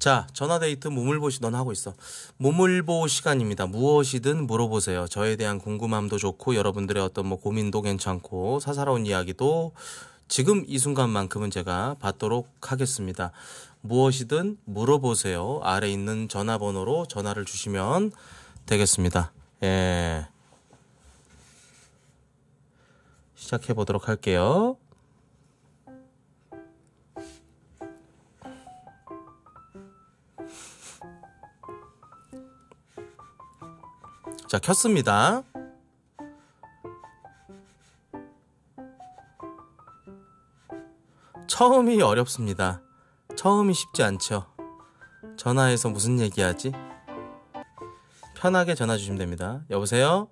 자, 전화데이트 몸을 보시던 하고 있어. 몸을 보 시간입니다. 무엇이든 물어보세요. 저에 대한 궁금함도 좋고, 여러분들의 어떤 뭐 고민도 괜찮고, 사사로운 이야기도 지금 이 순간만큼은 제가 받도록 하겠습니다. 무엇이든 물어보세요. 아래 있는 전화번호로 전화를 주시면 되겠습니다. 예. 시작해 보도록 할게요. 자, 켰습니다. 처음이 어렵습니다. 처음이 쉽지 않죠. 전화해서 무슨 얘기하지? 편하게 전화 주시면 됩니다. 여보세요?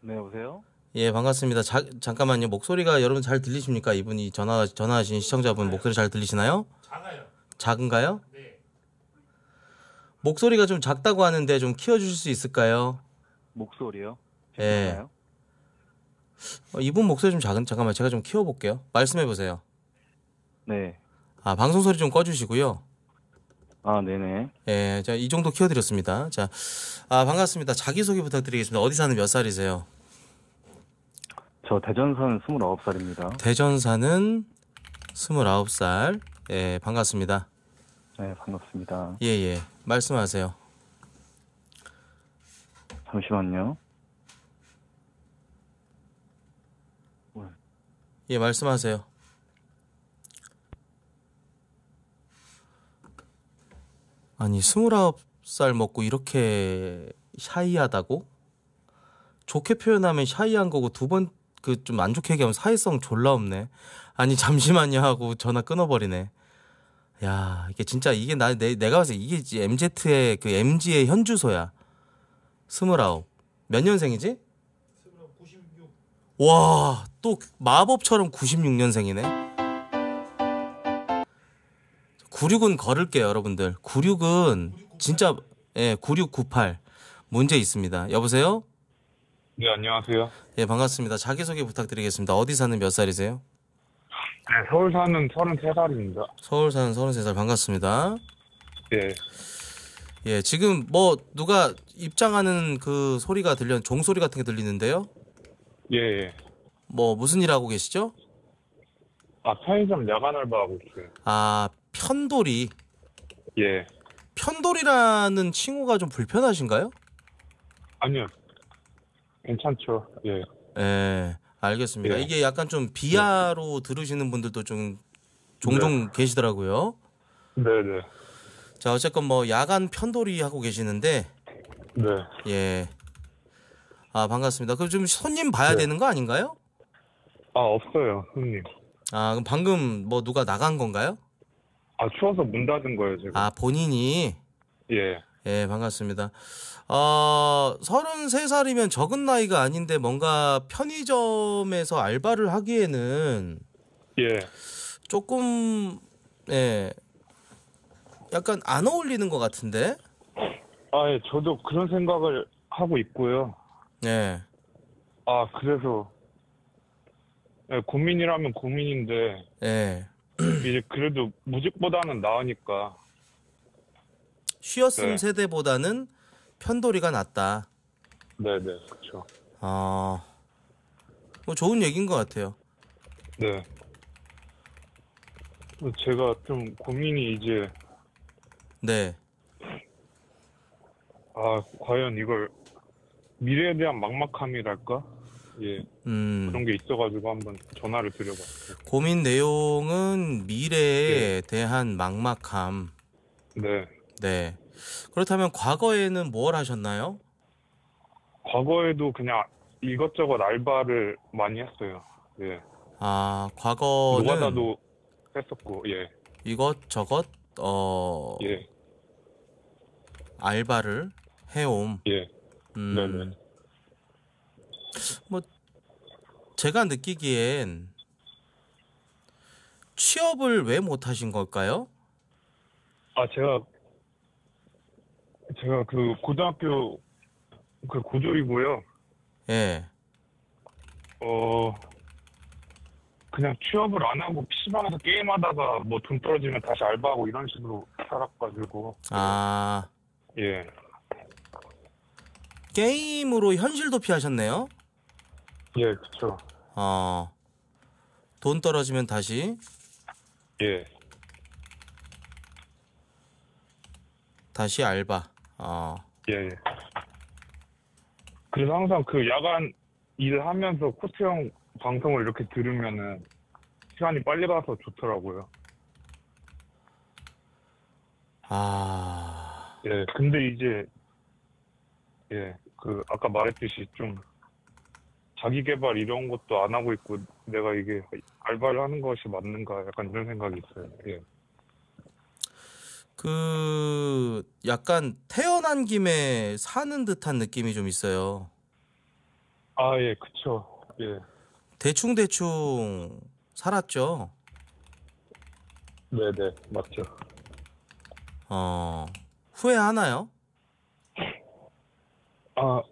네, 여보세요? 예, 반갑습니다. 자, 잠깐만요. 목소리가 여러분 잘 들리십니까? 이분이 전화 전화하신 시청자분 네. 목소리 잘 들리시나요? 작아요. 작은가요? 목소리가 좀 작다고 하는데 좀 키워주실 수 있을까요? 목소리요? 예. 네. 어, 이분 목소리 좀 작은 잠깐만 제가 좀 키워볼게요. 말씀해 보세요. 네. 아 방송 소리 좀 꺼주시고요. 아 네네. 예, 자이 정도 키워드렸습니다. 자, 아 반갑습니다. 자기 소개 부탁드리겠습니다. 어디 사는 몇 살이세요? 저 대전 사는 29살입니다. 대전 사는 29살. 예, 반갑습니다. 네, 반갑습니다. 예, 예. 말씀하세요. 잠시만요. 예, 말씀하세요. 아니, 스물아홉 살 먹고 이렇게 샤이하다고? 좋게 표현하면 샤이한 거고 두 번 그 좀 안 좋게 얘기하면 사회성 졸라 없네. 아니 잠시만요 하고 전화 끊어버리네. 야 이게 진짜 이게 나 내, 내가 봤을 때 이게 MZ의 그 MG의 현주소야. 스물아홉 몇 년생이지? 96. 와, 또 마법처럼 96년생이네. 96은 걸을게요, 여러분들. 96은 9 6 진짜 예, 9698. 문제 있습니다. 여보세요? 네, 안녕하세요. 예, 반갑습니다. 자기소개 부탁드리겠습니다. 어디 사는 몇 살이세요? 네, 서울 사는 33살입니다. 서울 사는 33살 반갑습니다. 예. 예, 지금 뭐 누가 입장하는 그 소리가 들려 종소리 같은 게 들리는데요. 예. 예. 뭐 무슨 일 하고 계시죠? 아, 편의점 야간 알바하고 있어요. 아, 편돌이. 예. 편돌이라는 칭호가 좀 불편하신가요? 아니요. 괜찮죠. 예. 예. 알겠습니다. 네. 이게 약간 좀 예. 비하로 네. 들으시는 분들도 좀 종종 네. 계시더라고요. 네네. 네. 자 어쨌건 뭐 야간 편돌이 하고 계시는데. 네. 예. 아 반갑습니다. 그럼 지금 손님 봐야 네. 되는 거 아닌가요? 아 없어요 손님. 아 그럼 방금 뭐 누가 나간 건가요? 아 추워서 문 닫은 거예요 지금. 아 본인이. 예. 예, 반갑습니다. 어, 아, 33살이면 적은 나이가 아닌데 뭔가 편의점에서 알바를 하기에는 예. 조금 예. 약간 안 어울리는 것 같은데. 아, 예, 저도 그런 생각을 하고 있고요. 예. 아, 그래서 예, 고민이라면 고민인데. 예. 이제 그래도 무직보다는 나으니까. 쉬었음 네. 세대보다는 편돌이가 낫다. 네네 네, 그렇죠. 아, 뭐 좋은 얘기인 것 같아요. 네. 뭐 제가 좀 고민이 이제 네. 아 과연 이걸 미래에 대한 막막함이랄까 예 음. 그런 게 있어가지고 한번 전화를 드려봤어요. 고민 내용은 미래에 네. 대한 막막함. 네. 네. 그렇다면 과거에는 뭘 하셨나요? 과거에도 그냥 이것저것 알바를 많이 했어요. 예. 아, 과거는 노가다도 했었고, 예. 이것저것 어 예. 알바를 해옴. 예. 음. 네네. 뭐 제가 느끼기엔 취업을 왜 못하신 걸까요? 아 제가 제가 그 고등학교 그 고졸이고요. 예. 어 그냥 취업을 안 하고 PC방에서 게임하다가 뭐 돈 떨어지면 다시 알바하고 이런 식으로 살아가지고 아, 예. 게임으로 현실 도피하셨네요? 예, 그죠 어. 돈 떨어지면 다시, 예. 다시 알바. 어. 예, 예. 그래서 항상 그 야간 일을 하면서 코트 형 방송을 이렇게 들으면은 시간이 빨리 가서 좋더라고요. 아. 예. 근데 이제 예. 그 아까 말했듯이 좀 자기 개발 이런 것도 안 하고 있고 내가 이게 알바를 하는 것이 맞는가 약간 이런 생각이 있어요. 예. 그 약간 태어난 김에 사는 듯한 느낌이 좀 있어요. 아, 예, 그쵸. 예. 대충대충 살았죠. 네네, 맞죠. 어, 후회하나요? 아,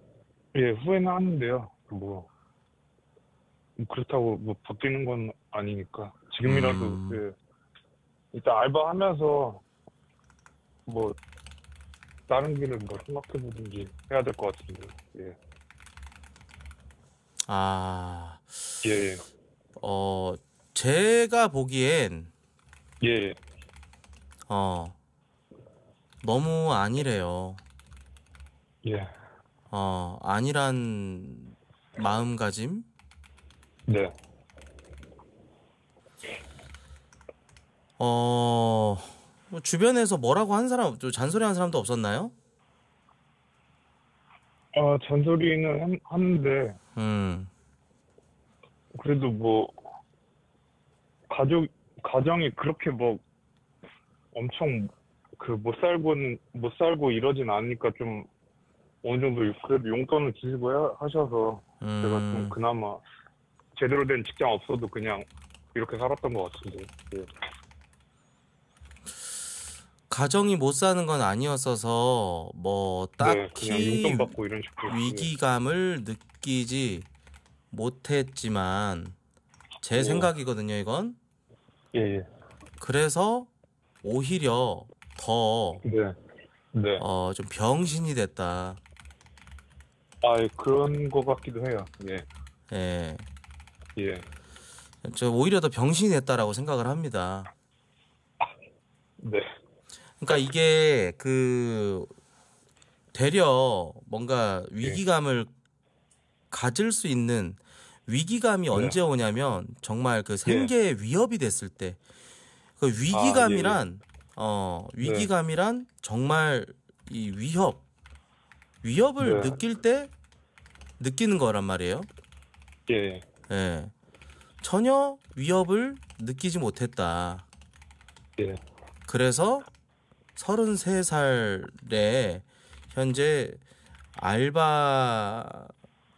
예, 후회는 하는데요. 뭐, 그렇다고 뭐 바뀌는 건 아니니까. 지금이라도, 음. 예. 일단 알바하면서 뭐 다른 길을 뭐 생각해 보든지 해야 될 것같은데 예. 아, 예, 예. 어, 제가 보기엔, 예. 예. 어, 너무 아니래요. 예. 어, 아니란 마음가짐? 네. 어, 뭐 주변에서 뭐라고 한 사람, 잔소리 한 사람도 없었나요? 어, 잔소리는 한, 하데 음. 그래도 뭐, 가족, 가정이 그렇게 뭐, 엄청, 그, 못살고못 살고 이러진 않으니까 좀, 어느 정도 그래도 용돈을 주시고 하셔서, 음. 제가 좀 음. 그나마, 제대로 된 직장 없어도 그냥, 이렇게 살았던 것 같은데. 예. 가정이 못 사는 건 아니었어서 뭐 네, 딱히 네, 위기감을 느끼지 못했지만 제 오. 네. 생각이거든요 이건 예, 예. 그래서 오히려 더어좀 네. 네. 어, 병신이 됐다 아 예, 그런 거 같기도 해요 예예 예. 예. 저 오히려 더 병신이 됐다라고 생각을 합니다 아, 네 그러니까 이게 그 되려 뭔가 위기감을 네. 가질 수 있는 위기감이 네. 언제 오냐면 정말 그 네. 생계에 네. 위협이 됐을 때. 그 아, 예, 예. 위기감이란 아, 어 네. 위기감이란 정말 이 위협 위협을 네. 느낄 때 느끼는 거란 말이에요. 예. 예. 전혀 위협을 느끼지 못했다. 예. 그래서 3 3 살에 현재 알바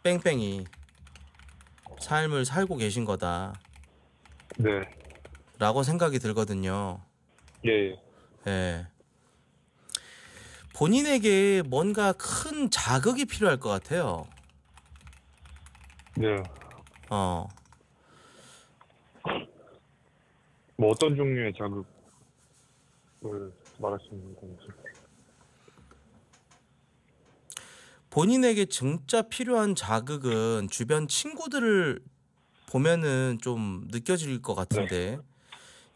뺑뺑이 삶을 살고 계신 거다. 네. 라고 생각이 들거든요. 예. 예. 본인에게 뭔가 큰 자극이 필요할 것 같아요. 네. 어. 뭐 어떤 종류의 자극을 막을 수 있는 건지. 본인에게 진짜 필요한 자극은 주변 친구들을 보면은 좀 느껴질 것 같은데 네.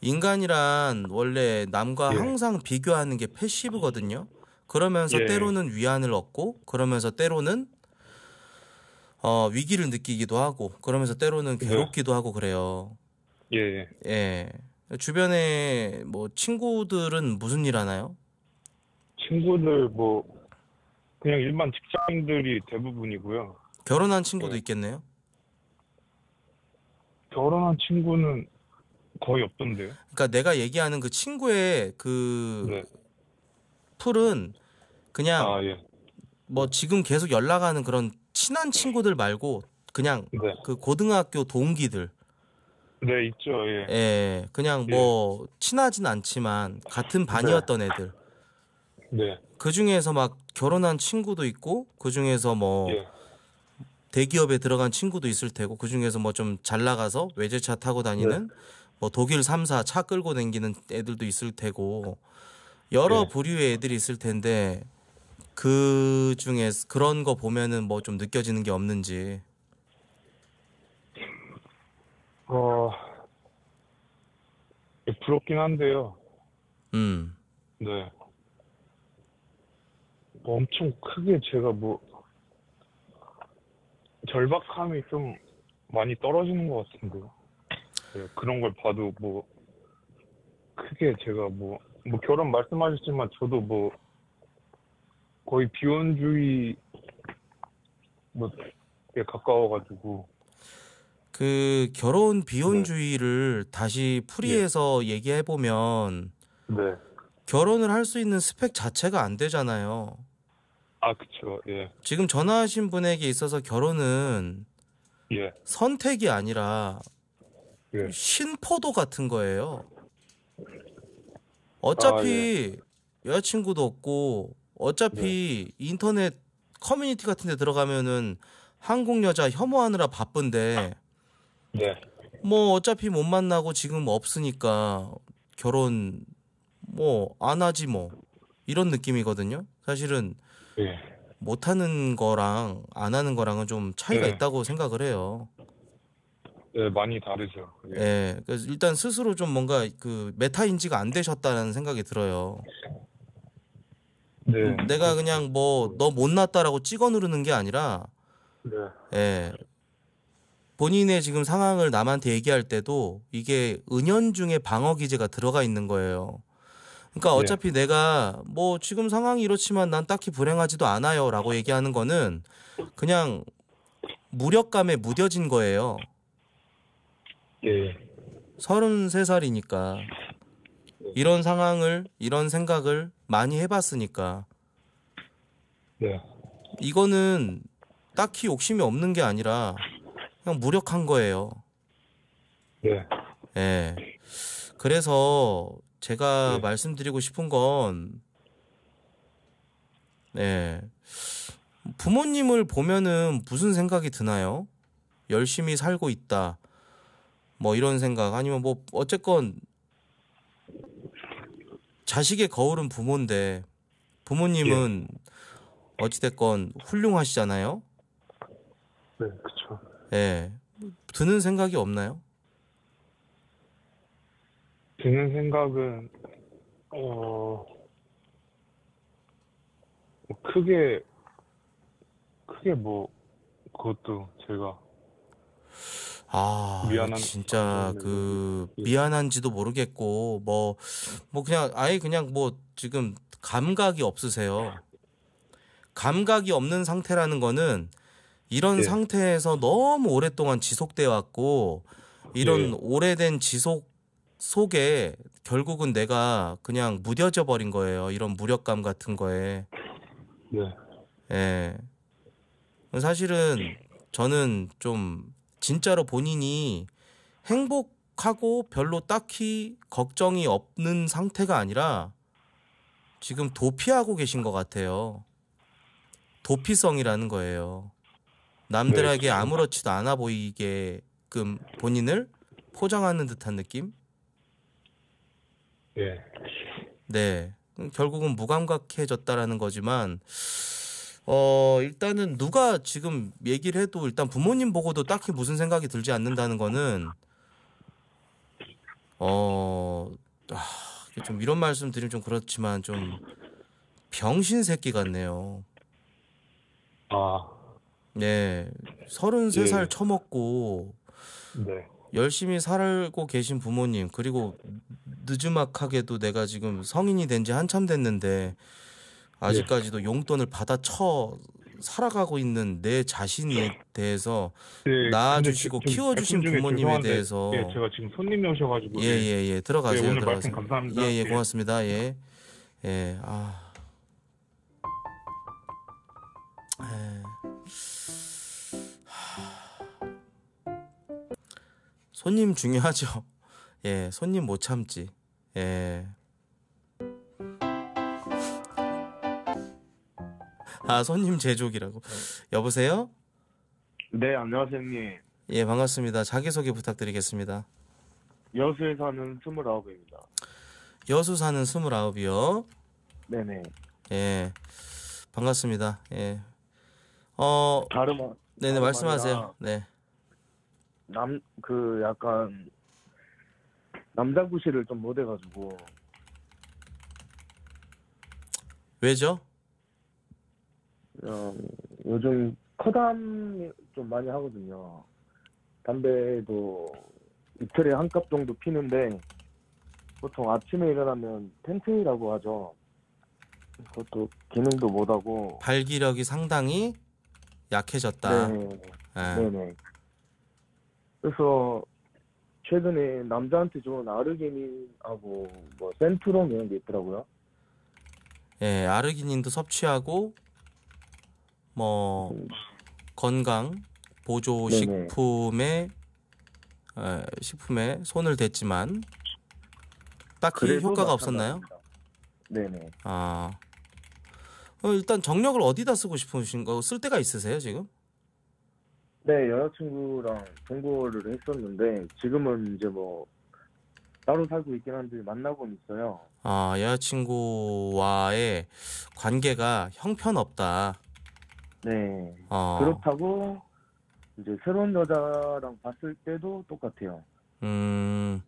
인간이란 원래 남과 예. 항상 비교하는 게 패시브거든요. 그러면서 예. 때로는 위안을 얻고 그러면서 때로는 어, 위기를 느끼기도 하고 그러면서 때로는 예. 괴롭기도 네. 하고 그래요. 예. 예. 예. 주변에 뭐 친구들은 무슨 일 하나요? 친구들 뭐 그냥 일반 직장인들이 대부분이고요. 결혼한 친구도 네. 있겠네요. 결혼한 친구는 거의 없던데요. 그러니까 내가 얘기하는 그 친구의 그 네. 풀은 그냥 아, 예. 뭐 지금 계속 연락하는 그런 친한 친구들 말고 그냥 네. 그 고등학교 동기들. 네, 있죠. 예. 예, 그냥 뭐 예. 친하진 않지만 같은 네. 반이었던 애들. 네. 그 중에서 막 결혼한 친구도 있고 그 중에서 뭐 예. 대기업에 들어간 친구도 있을 테고 그 중에서 뭐 좀 잘 나가서 외제차 타고 다니는 네. 뭐 독일 3사 차 끌고 다니는 애들도 있을 테고 여러 예. 부류의 애들이 있을 텐데 그 중에 그런 거 보면은 뭐 좀 느껴지는 게 없는지 어, 예, 부럽긴 한데요. 음. 네. 뭐 엄청 크게 제가 뭐, 절박함이 좀 많이 떨어지는 것 같은데요. 네, 그런 걸 봐도 뭐, 크게 제가 뭐, 뭐 결혼 말씀하셨지만 저도 뭐, 거의 비혼주의 에 가까워가지고 그 결혼 비혼주의를 네. 다시 풀이해서 네. 예. 얘기해 보면 네. 결혼을 할 수 있는 스펙 자체가 안 되잖아요. 아, 그렇죠. 예. 지금 전화하신 분에게 있어서 결혼은 예. 선택이 아니라 예. 신포도 같은 거예요. 어차피 아, 예. 여자친구도 없고 어차피 네. 인터넷 커뮤니티 같은 데 들어가면은 한국 여자 혐오하느라 바쁜데 네. 뭐 어차피 못 만나고 지금 없으니까 결혼 뭐 안 하지 뭐 이런 느낌이거든요. 사실은 네. 못 하는 거랑 안 하는 거랑은 좀 차이가 네. 있다고 생각을 해요. 네, 많이 다르죠. 예. 네, 그래서 일단 스스로 좀 뭔가 그 메타 인지가 안 되셨다는 생각이 들어요. 네. 내가 그냥 뭐 너 못났다라고 찍어 누르는 게 아니라 네. 예. 본인의 지금 상황을 남한테 얘기할 때도 이게 은연중에 방어 기제가 들어가 있는 거예요. 그러니까 예. 어차피 네. 내가 뭐 지금 상황이 이렇지만 난 딱히 불행하지도 않아요 라고 얘기하는 거는 그냥 무력감에 무뎌진 거예요. 네. 예. 33살이니까 이런 상황을 이런 생각을 많이 해봤으니까 네. 이거는 딱히 욕심이 없는 게 아니라 그냥 무력한 거예요. 네. 예. 그래서 제가 네. 말씀드리고 싶은 건, 예. 부모님을 보면은 무슨 생각이 드나요? 열심히 살고 있다. 뭐 이런 생각. 아니면 뭐, 어쨌건, 자식의 거울은 부모인데, 부모님은 네. 어찌됐건 훌륭하시잖아요? 네, 그렇죠. 예. 드는 생각이 없나요? 드는 생각은 어 뭐 크게 크게 뭐 그것도 제가 아, 미안한 진짜 그 미안한지도 모르겠고 뭐뭐 뭐 그냥 아예 그냥 뭐 지금 감각이 없으세요. 감각이 없는 상태라는 거는 이런 예. 상태에서 너무 오랫동안 지속돼 왔고 이런 예. 오래된 지속 속에 결국은 내가 그냥 무뎌져 버린 거예요. 이런 무력감 같은 거에. 네. 예. 사실은 저는 좀 진짜로 본인이 행복하고 별로 딱히 걱정이 없는 상태가 아니라 지금 도피하고 계신 것 같아요. 도피성이라는 거예요. 남들에게 네, 그렇죠. 아무렇지도 않아 보이게끔 본인을 포장하는 듯한 느낌? 예. 네. 결국은 무감각해졌다라는 거지만 어 일단은 누가 지금 얘기를 해도 일단 부모님 보고도 딱히 무슨 생각이 들지 않는다는 거는 어좀 아, 이런 말씀 드리면 좀 그렇지만 좀 병신 새끼 같네요. 아 네. 33살 예. 처먹고 네. 열심히 살고 계신 부모님 그리고 늦음막하게도 내가 지금 성인이 된 지 한참 됐는데 아직까지도 예. 용돈을 받아 쳐 살아가고 있는 내 자신에 대해서 네, 낳아주시고 키워주신 부모님에 대해서 네, 제가 지금 손님이 오셔가지고 예예예 예, 예. 들어가세요 네, 오늘 들어가세요. 말씀 감사합니다 예예 예, 고맙습니다 예예아 예. 아. 손님 중요하죠. 예, 손님 못 참지. 예. 아, 손님 제조기라고. 네. 여보세요? 네, 안녕하세요, 형님. 예, 반갑습니다. 자기소개 부탁드리겠습니다. 여수에 사는 29입니다. 여수 사는 29이요? 네네. 예. 반갑습니다. 예. 어. 다름, 어, 네네, 다름 말씀하세요. 네. 남, 그 약간 남자 구실을 좀 못해가지고 왜죠? 그 요즘 커담 좀 많이 하거든요. 담배도 이틀에 한값 정도 피는데 보통 아침에 일어나면 텐트라고 하죠. 그것도 기능도 못하고 발기력이 상당히 약해졌다. 네. 예. 네네. 그래서 최근에 남자한테 좋은 아르기닌하고 뭐 센트롬 이런 게 있더라고요. 예, 아르기닌도 섭취하고 뭐 건강 보조 식품에 어, 식품에 손을 댔지만 딱히 효과가 없었나요? 네네. 아 어, 일단 정력을 어디다 쓰고 싶으신 거 쓸 때가 있으세요 지금? 네, 여자친구랑 동거를 했었는데 지금은 이제 뭐 따로 살고 있긴 한데 만나고는 있어요. 아, 여자친구와의 관계가 형편없다. 네. 어, 그렇다고 이제 새로운 여자랑 봤을 때도 똑같아요. 음.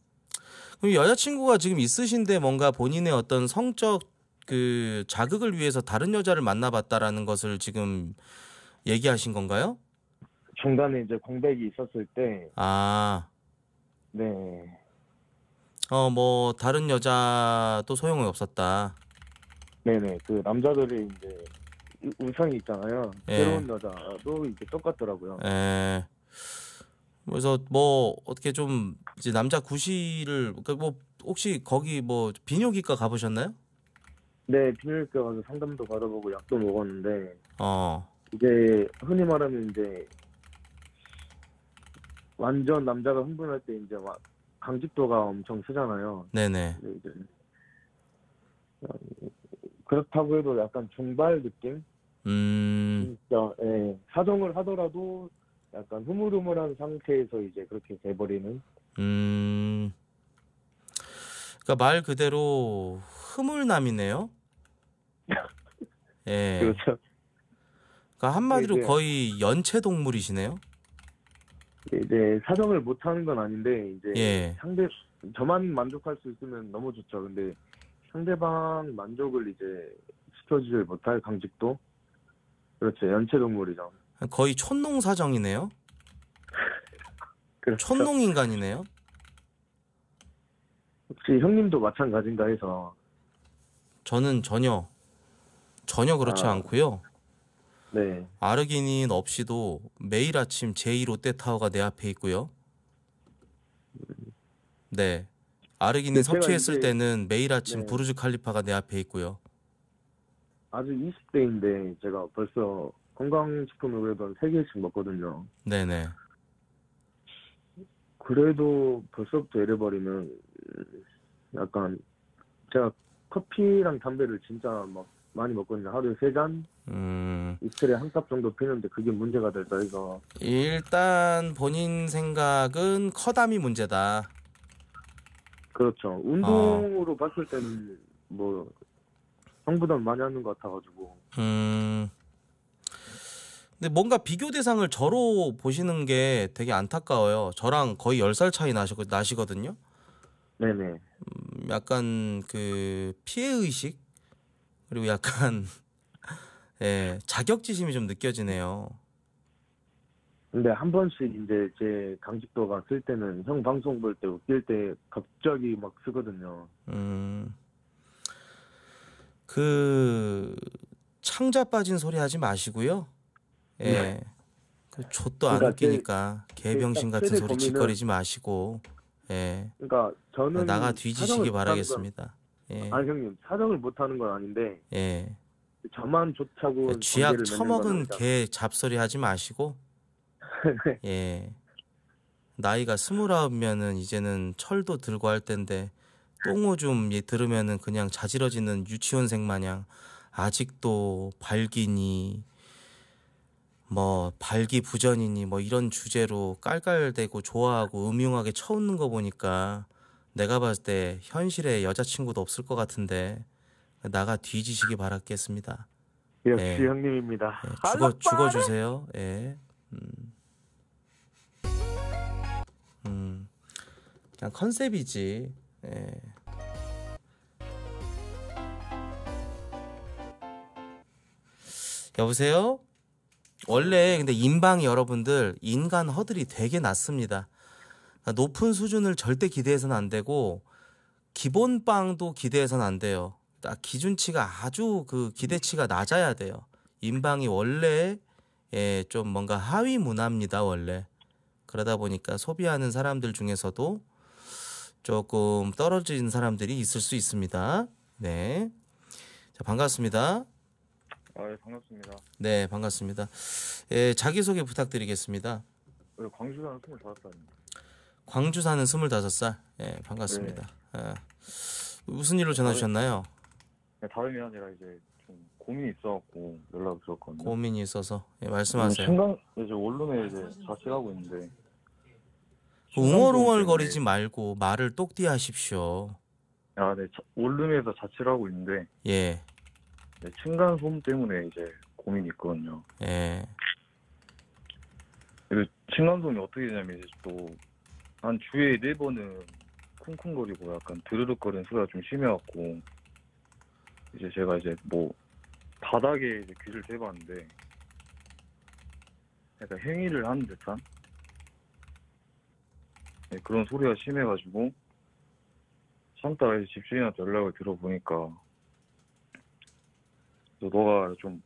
그럼 여자친구가 지금 있으신데 뭔가 본인의 어떤 성적 그 자극을 위해서 다른 여자를 만나봤다라는 것을 지금 얘기하신 건가요? 중간에 이제 공백이 있었을 때 아. 네. 어, 뭐 다른 여자도 소용이 없었다. 네네. 그 남자들이 이제 우상이 있잖아요. 예. 새로운 여자도 이제 똑같더라고요. 예. 그래서 뭐 어떻게 좀 이제 남자 구실을 그뭐 그러니까 혹시 거기 뭐 비뇨기과 가보셨나요? 네, 비뇨기과 가서 상담도 받아보고 약도 먹었는데 어. 이제 흔히 말하면 이제 완전 남자가 흥분할 때 이제 막 강직도가 엄청 쓰잖아요. 네네. 이제 그렇다고 해도 약간 중발 느낌? 음. 그러니까, 예. 사정을 하더라도 약간 흐물흐물한 상태에서 이제 그렇게 돼버리는. 음. 그러니까 말 그대로 흐물남이네요. 예. 그렇죠. 그러니까 한마디로 거의 연체 동물이시네요. 이제 사정을 못 하는 건 아닌데 이제 예. 상대 저만 만족할 수 있으면 너무 좋죠. 근데 상대방 만족을 이제 시켜주지 못할 강직도 그렇죠. 연체 동물이죠. 거의 촌농 사정이네요. 그렇죠. 촌농 인간이네요. 혹시 형님도 마찬가지인가 해서 저는 전혀 전혀 그렇지 아. 않고요. 네. 아르기닌 없이도 매일 아침 제2 롯데타워가 내 앞에 있고요. 네. 아르기닌 섭취했을 이제... 때는 매일 아침 네. 부르즈 칼리파가 내 앞에 있고요. 아직 20대인데 제가 벌써 건강식품을 그래도 세 개씩 먹거든요. 네네. 그래도 벌써부터 잃어버리면 약간 제가 커피랑 담배를 진짜 막 많이 먹거든요. 하루에 세 잔, 음. 이틀에 한컵 정도 피는데 그게 문제가 될까 해서. 일단 본인 생각은 커담이 문제다. 그렇죠. 운동으로 봤을 때는 뭐 성부담 많이 하는 것 같아가지고. 음. 근데 뭔가 비교 대상을 저로 보시는 게 되게 안타까워요. 저랑 거의 열 살 차이 나시, 나시거든요. 네네. 음, 약간 그 피해 의식 그리고 약간 예, 자격지심이 좀 느껴지네요. 근데 한 번씩 이제 제 강직도가 쓸 때는 형 방송 볼 때 웃길 때 갑자기 막 쓰거든요. 음. 그 창자 빠진 소리 하지 마시고요. 예. 네. 그 좆도 안 그러니까 웃기니까 제, 개병신 같은 소리 짓거리지 마시고. 예. 그러니까 저는 나가 뒤지시기 바라겠습니다. 예. 아니 형님 사정을 못하는 건 아닌데 예. 저만 좋다고 그러니까 쥐약 처먹은 개 잡소리 하지 마시고 네. 예 나이가 스물아홉면은 이제는 철도 들고 할 텐데 똥오 좀 예, 들으면은 그냥 자지러지는 유치원생 마냥 아직도 발기니 뭐 발기부전이니 뭐 이런 주제로 깔깔대고 좋아하고 음흉하게 쳐웃는 거 보니까 내가 봤을 때 현실에 여자친구도 없을 것 같은데 나가 뒤지시기 바랐겠습니다. 역시 예. 형님입니다. 예. 죽어 죽어주세요. 예. 음. 음. 그냥 컨셉이지. 예. 여보세요? 원래 근데 인방 여러분들 인간 허들이 되게 낮습니다. 그러니까 높은 수준을 절대 기대해서는 안 되고 기본 빵도 기대해서는 안 돼요. 딱 기준치가 아주 그 기대치가 낮아야 돼요. 인방이 원래 예, 좀 뭔가 하위 문화입니다, 원래. 그러다 보니까 소비하는 사람들 중에서도 조금 떨어진 사람들이 있을 수 있습니다. 네. 자, 반갑습니다. 아, 예, 반갑습니다. 네, 반갑습니다. 예, 자기소개 부탁드리겠습니다. 네, 광주사는 25살입니다. 광주 사는 25살. 예, 반갑습니다. 네. 예. 무슨 일로 전화 주셨나요? 네, 다름이 아니라 이제 좀 고민이 있어갖고 연락을 드렸거든요. 고민이 있어서 예, 네, 말씀하세요. 생각 이제 원룸에 이제 같이 가고 있는데 웅얼웅얼 거리지 말고 말을 똑띠 하십시오. 아, 네. 원룸에서 자취를 하고 있는데 예. 네, 층간 소음 때문에 이제 고민이 있거든요. 예. 그 층간 소음이 어떻게 되냐면 이제 또한 주에 네 번은 쿵쿵거리고 약간 드르륵거리는 소리가 좀 심해갖고 이제 제가 이제 뭐 바닥에 이제 귀를 대봤는데 약간 행위를 하는 듯한 네, 그런 소리가 심해가지고 참다가 이제 집주인한테 연락을 들어보니까 너, 가좀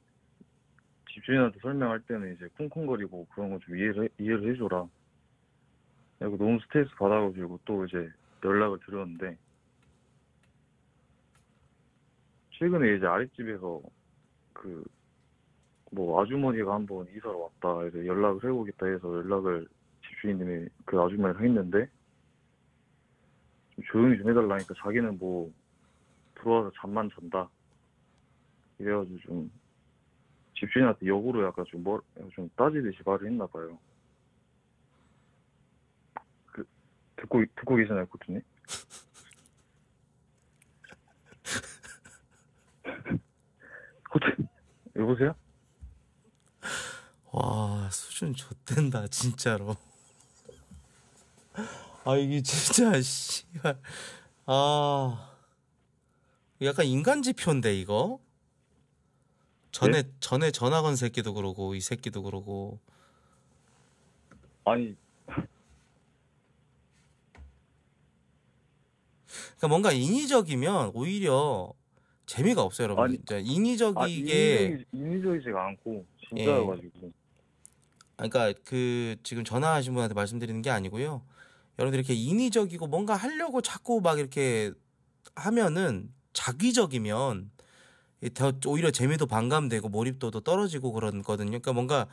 집주인한테 설명할 때는 이제 쿵쿵거리고 그런 거 좀 이해를 이해를 해줘라 그리고 너무 스트레스 받아가지고 또 이제 연락을 드렸는데 최근에 이제 아랫집에서 그 뭐 아주머니가 한번 이사를 왔다 해서 연락을 해보겠다 해서 연락을 집주인님이 그아주머니랑 했는데 좀 조용히 좀 해달라니까 자기는 뭐 들어와서 잠만 잔다 이래가지고 좀 집주인한테 역으로 약간 좀뭐좀 뭐, 따지듯이 말을 했나 봐요. 듣고 듣고 계시나요, 코트님? 코트 여보세요? 와 수준 좋댄다 진짜로. 아 이게 진짜 씨발 아 약간 인간지표인데 이거 전에 네? 전에 전화 건 새끼도 그러고 이 새끼도 그러고 아니 그러니까 뭔가 인위적이면 오히려 재미가 없어요, 여러분. 아니, 진짜 아, 인위적이게 아, 인위, 인위적이지가 않고 진짜여가지고. 예. 그러니까 그 지금 전화하신 분한테 말씀드리는 게 아니고요. 여러분들 이렇게 인위적이고 뭔가 하려고 자꾸 막 이렇게 하면은 자기적이면 더 오히려 재미도 반감되고 몰입도도 떨어지고 그런거든요. 그러니까 뭔가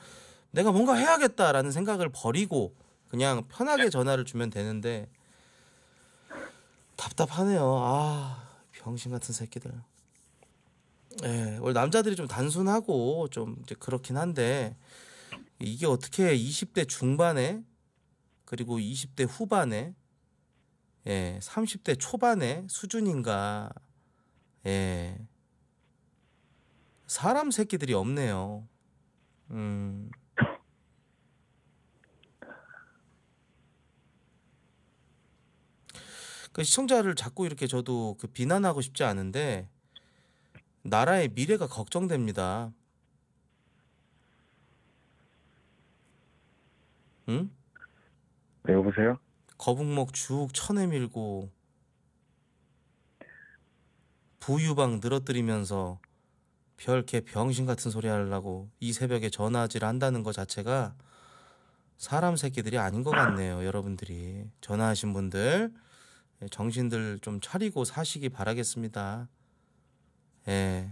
내가 뭔가 해야겠다라는 생각을 버리고 그냥 편하게 네. 전화를 주면 되는데 답답하네요. 아, 병신 같은 새끼들. 예, 원래 남자들이 좀 단순하고 좀 이제 그렇긴 한데 이게 어떻게 20대 중반에 그리고 20대 후반에 예, 30대 초반의 수준인가. 예. 사람 새끼들이 없네요. 음. 그 시청자를 자꾸 이렇게 저도 그 비난하고 싶지 않은데 나라의 미래가 걱정됩니다. 응? 네, 여보세요? 거북목 쭉 쳐내밀고 부유방 늘어뜨리면서 별개 병신 같은 소리 하려고 이 새벽에 전화질 한다는 것 자체가 사람 새끼들이 아닌 것 같네요, 여러분들이. 전화하신 분들. 예, 정신들 좀 차리고 사시기 바라겠습니다. 예.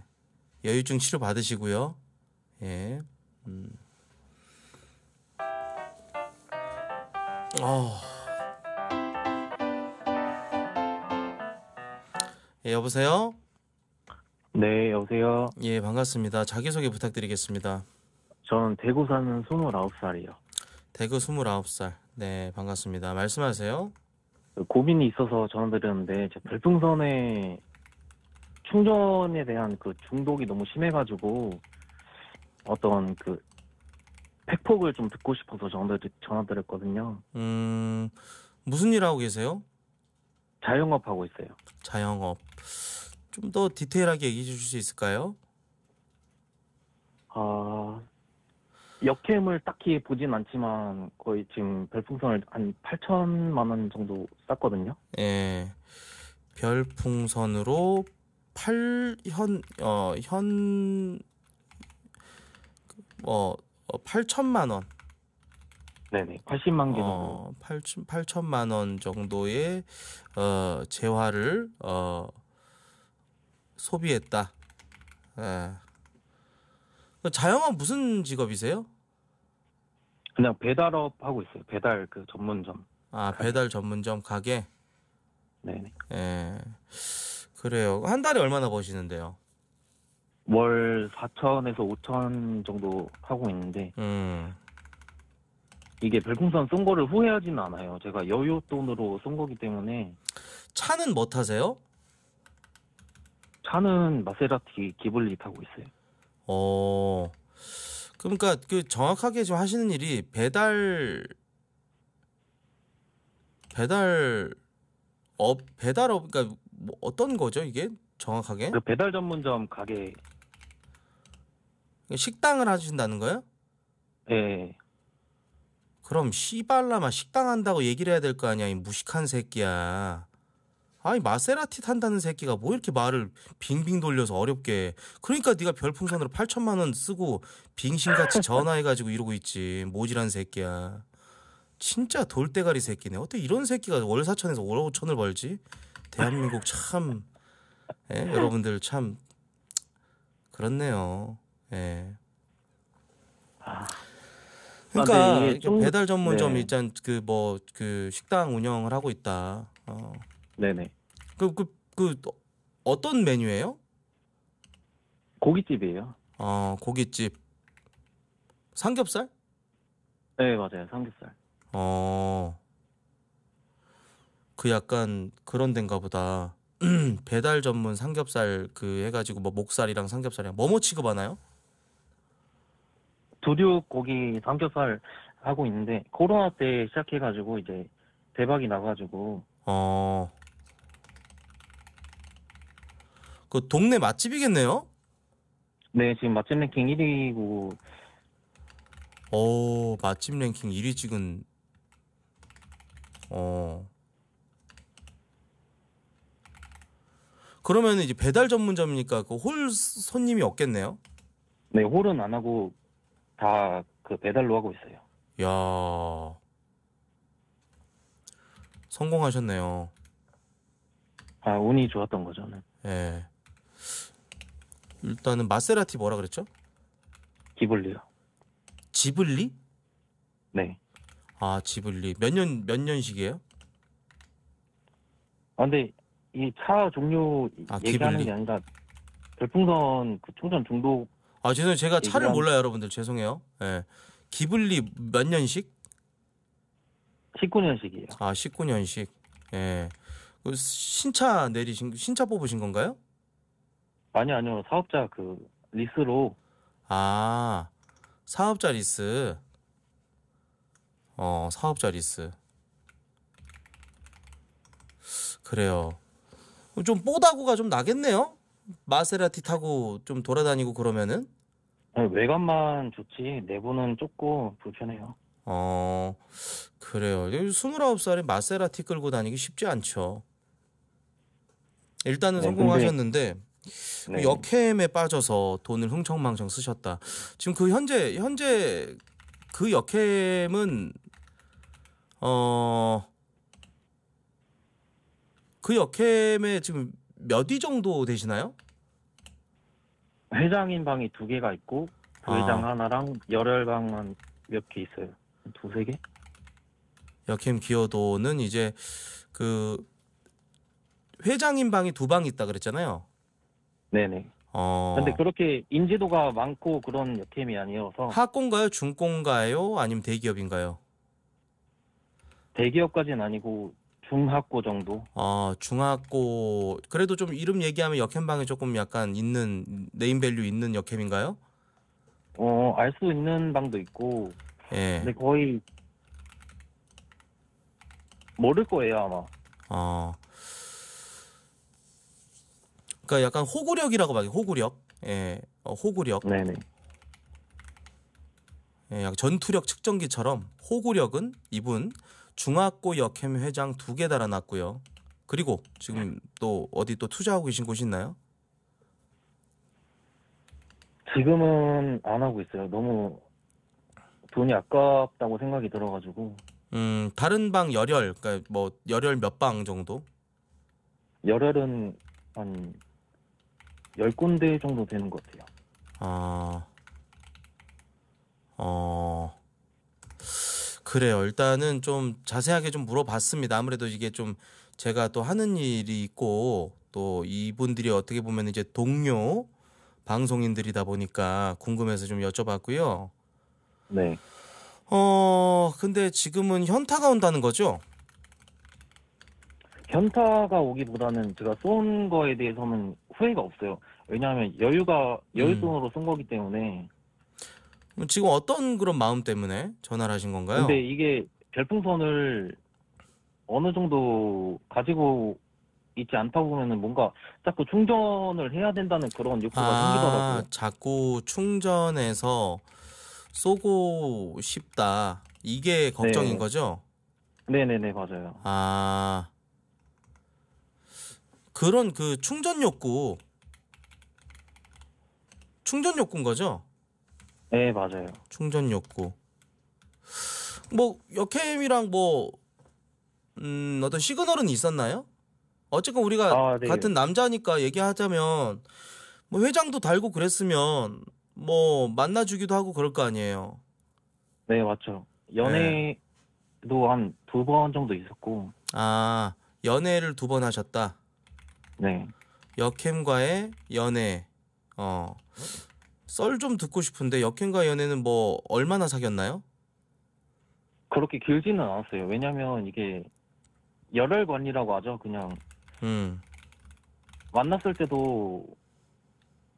여유증 치료 받으시고요. 예. 음. 어. 예, 여보세요? 네, 여보세요. 예, 반갑습니다. 자기소개 부탁드리겠습니다. 저는 대구 사는 29살이요. 대구 29살. 네, 반갑습니다. 말씀하세요. 고민이 있어서 전화드렸는데 제 별풍선에 충전에 대한 그 중독이 너무 심해가지고 어떤 그 팩폭을 좀 듣고 싶어서 전화드렸, 전화드렸거든요. 음, 무슨 일 하고 계세요? 자영업 하고 있어요. 자영업. 좀 더 디테일하게 얘기해 주실 수 있을까요? 아, 역캠을 딱히 보진 않지만 거의 지금 별풍선을 한 8천만 원 정도 쌌거든요. 예. 별풍선으로 8현 어현 어, 8천만 어, 어, 원. 네네. 80만 개 어, 정도. 어, 8 8천만 원 정도의 어 재화를 어 소비했다. 예. 그 자영업 무슨 직업이세요? 그냥 배달업 하고 있어요. 배달 그 전문점. 아 가게. 배달 전문점 가게. 네네. 예. 그래요. 한 달에 얼마나 버시는데요? 월 4천에서 5천 정도 하고 있는데 음. 이게 별풍선 쏜 거를 후회하지는 않아요. 제가 여유 돈으로 쏜 거기 때문에 차는 뭐 타세요? 차는 마세라티 기블리 타고 있어요. 어, 그러니까 그 정확하게 좀 하시는 일이 배달 배달 업 배달업 그러니까 뭐 어떤 거죠 이게 정확하게? 그 배달 전문점 가게 그러니까 식당을 하신다는 거예요? 네. 그럼 시발라마 식당 한다고 얘기를 해야 될 거 아니야 이 무식한 새끼야. 아니 마세라티 탄다는 새끼가 뭐 이렇게 말을 빙빙 돌려서 어렵게 그러니까 네가 별풍선으로 8천만 원 쓰고 빙신같이 전화해가지고 이러고 있지 모질한 새끼야 진짜 돌대가리 새끼네 어떻게 이런 새끼가 월 4천에서 월 5천을 벌지 대한민국 참 예? 여러분들 참 그렇네요 예 그러니까 아, 배달 전문점 네. 있잖 그뭐그 뭐 그 식당 운영을 하고 있다 어. 네네. 그, 그, 그 어떤 메뉴예요? 고깃집이에요. 어, 고깃집. 삼겹살? 네, 맞아요. 삼겹살. 어. 그 약간 그런 데인가 보다. 배달 전문 삼겹살 그 해가지고 뭐 목살이랑 삼겹살이랑 뭐뭐 취급하나요? 두류 고기 삼겹살 하고 있는데 코로나 때 시작해가지고 이제 대박이 나가지고 어. 그 동네 맛집이겠네요? 네, 지금 맛집 랭킹 1위고 어 맛집 랭킹 1위 찍은 어 그러면 이제 배달 전문점이니까 그 홀 손님이 없겠네요? 네, 홀은 안 하고 다 그 배달로 하고 있어요. 야 성공하셨네요. 아, 운이 좋았던 거죠. 네. 예. 일단은 마세라티 뭐라 그랬죠? 기블리요. 지블리? 네. 아 지블리 몇 년 몇 년식이에요? 아 근데 이 차 종류 아, 얘기하는 블리게 아니라 별풍선 그 충전 중독 아 죄송해요 제가 차를 얘기랑- 몰라요 여러분들 죄송해요. 예. 기블리 몇 년식? 19년식이에요. 아 19년식. 예. 그 신차 내리신 신차 뽑으신 건가요? 아니요, 아니요. 사업자 그 리스로 아, 사업자 리스. 어, 사업자 리스. 그래요. 좀 뽀다구가 좀 나겠네요? 마세라티 타고 좀 돌아다니고 그러면은? 네, 외관만 좋지 내부는 좁고 불편해요. 어, 그래요. 29살에 마세라티 끌고 다니기 쉽지 않죠. 일단은 네, 성공하셨는데, 네. 역캠에 빠져서 돈을 흥청망청 쓰셨다. 지금 그 현재 현재 그 역캠은 어 그 역캠에 지금 몇 위 정도 되시나요? 회장인 방이 두 개가 있고 부회장 그 아. 하나랑 열혈방만 몇개 있어요. 두세 개? 역캠 기여도는 이제 그 회장인 방이 두 방 있다 그랬잖아요. 네네. 어. 근데 그렇게 인지도가 많고 그런 여캠이 아니어서 하공가요? 중공가요? 아니면 대기업인가요? 대기업까지는 아니고 중학고 정도. 아, 중학고. 그래도 좀 이름 얘기하면 역캠방에 조금 약간 있는 네임밸류 있는 역캠인가요? 어, 알 수 있는 방도 있고. 예. 근데 거의 모를 거예요, 아마. 어. 그러니까 약간 호구력이라고 봐요. 호구력. 예. 어, 호구력. 네네. 예, 약 전투력 측정기처럼 호구력은 이분 중학고 역캠 회장 두 개 달아놨고요. 그리고 지금 또 어디 또 투자하고 계신 곳이 있나요? 지금은 안 하고 있어요. 너무 돈이 아깝다고 생각이 들어가지고. 음, 다른 방 열혈, 그러니까 뭐 열혈 몇 방 정도? 열혈은 한 열군데 정도 되는 것 같아요. 아, 어, 그래요. 일단은 좀 자세하게 좀 물어봤습니다. 아무래도 이게 좀 제가 또 하는 일이 있고 또 이분들이 어떻게 보면 이제 동료 방송인들이다 보니까 궁금해서 좀 여쭤봤고요. 네. 어, 근데 지금은 현타가 온다는 거죠? 현타가 오기보다는 제가 쏜 거에 대해서는 후회가 없어요. 왜냐하면 여유가 여유돈으로 음. 쓴 거기 때문에. 지금 어떤 그런 마음 때문에 전화를 하신 건가요? 근데 이게 별풍선을 어느 정도 가지고 있지 않다 보면은 뭔가 자꾸 충전을 해야 된다는 그런 욕구가 아, 생기더라고요. 자꾸 충전해서 쏘고 싶다. 이게 걱정인 네. 거죠? 네네네 맞아요. 아, 그런 그 충전 욕구, 충전 욕구인 거죠? 네 맞아요. 충전 욕구. 뭐 역캠이랑 뭐 음, 어떤 시그널은 있었나요? 어쨌건 우리가 아, 네. 같은 남자니까 얘기하자면 뭐 회장도 달고 그랬으면 뭐 만나주기도 하고 그럴 거 아니에요. 네 맞죠. 연애도 네. 한두 번 정도 있었고. 아 연애를 두 번 하셨다. 네. 여캠과의 연애. 어. 썰 좀 듣고 싶은데 역행과 연애는 뭐 얼마나 사귀었나요? 그렇게 길지는 않았어요. 왜냐면 이게 열혈관이라고 하죠. 그냥 음. 만났을 때도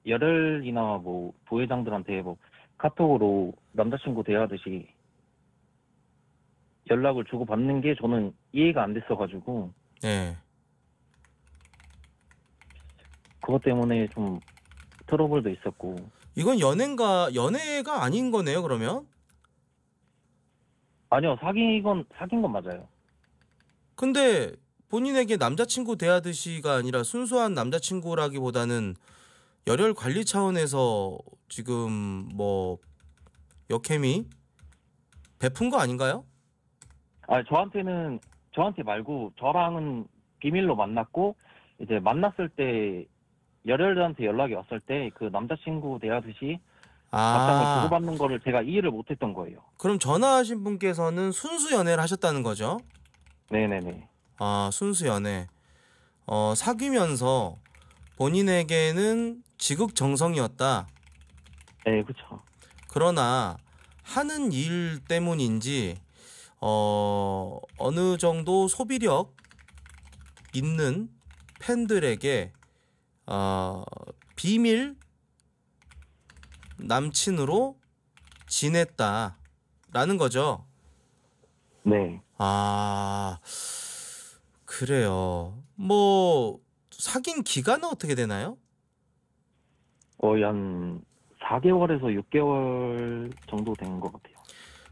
열혈이나뭐 부회장들한테 뭐 카톡으로 남자친구 대하듯이 연락을 주고 받는 게 저는 이해가 안 됐어가지고 네. 그것 때문에 좀 트러블도 있었고. 이건 연애가 연애가 아닌 거네요, 그러면? 아니요, 사귄 건 사귄 건 맞아요. 근데 본인에게 남자친구 대하듯이가 아니라 순수한 남자친구라기보다는 열혈 관리 차원에서 지금 뭐 역캠이 베푼 거 아닌가요? 아 저한테는 저한테 말고 저랑은 비밀로 만났고 이제 만났을 때 열혈들한테 연락이 왔을 때 그 남자친구 대하듯이 아. 답장을 아, 주고받는 거를 제가 이해를 못했던 거예요. 그럼 전화하신 분께서는 순수 연애를 하셨다는 거죠? 네네네. 아, 순수 연애. 어, 사귀면서 본인에게는 지극정성이었다. 네, 그렇죠. 그러나 하는 일 때문인지 어, 어느 정도 소비력 있는 팬들에게 어, 비밀 남친으로 지냈다라는 거죠. 네. 아 그래요. 뭐 사귄 기간은 어떻게 되나요? 거의 한 4개월에서 6개월 정도 된 것 같아요.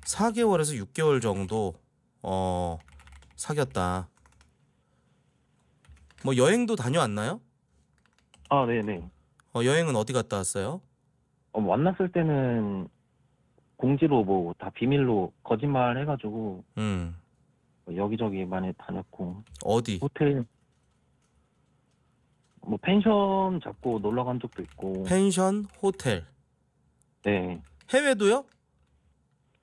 4개월에서 6개월 정도 어 사귀었다. 뭐 여행도 다녀왔나요? 아, 네네. 네. 어, 여행은 어디 갔다 왔어요? 어, 만났을 때는 공지로 뭐 다 비밀로 거짓말 해가지고 음. 뭐 여기저기 많이 다녔고 어디? 호텔 뭐 펜션 잡고 놀러 간 적도 있고 펜션, 호텔. 네 해외도요?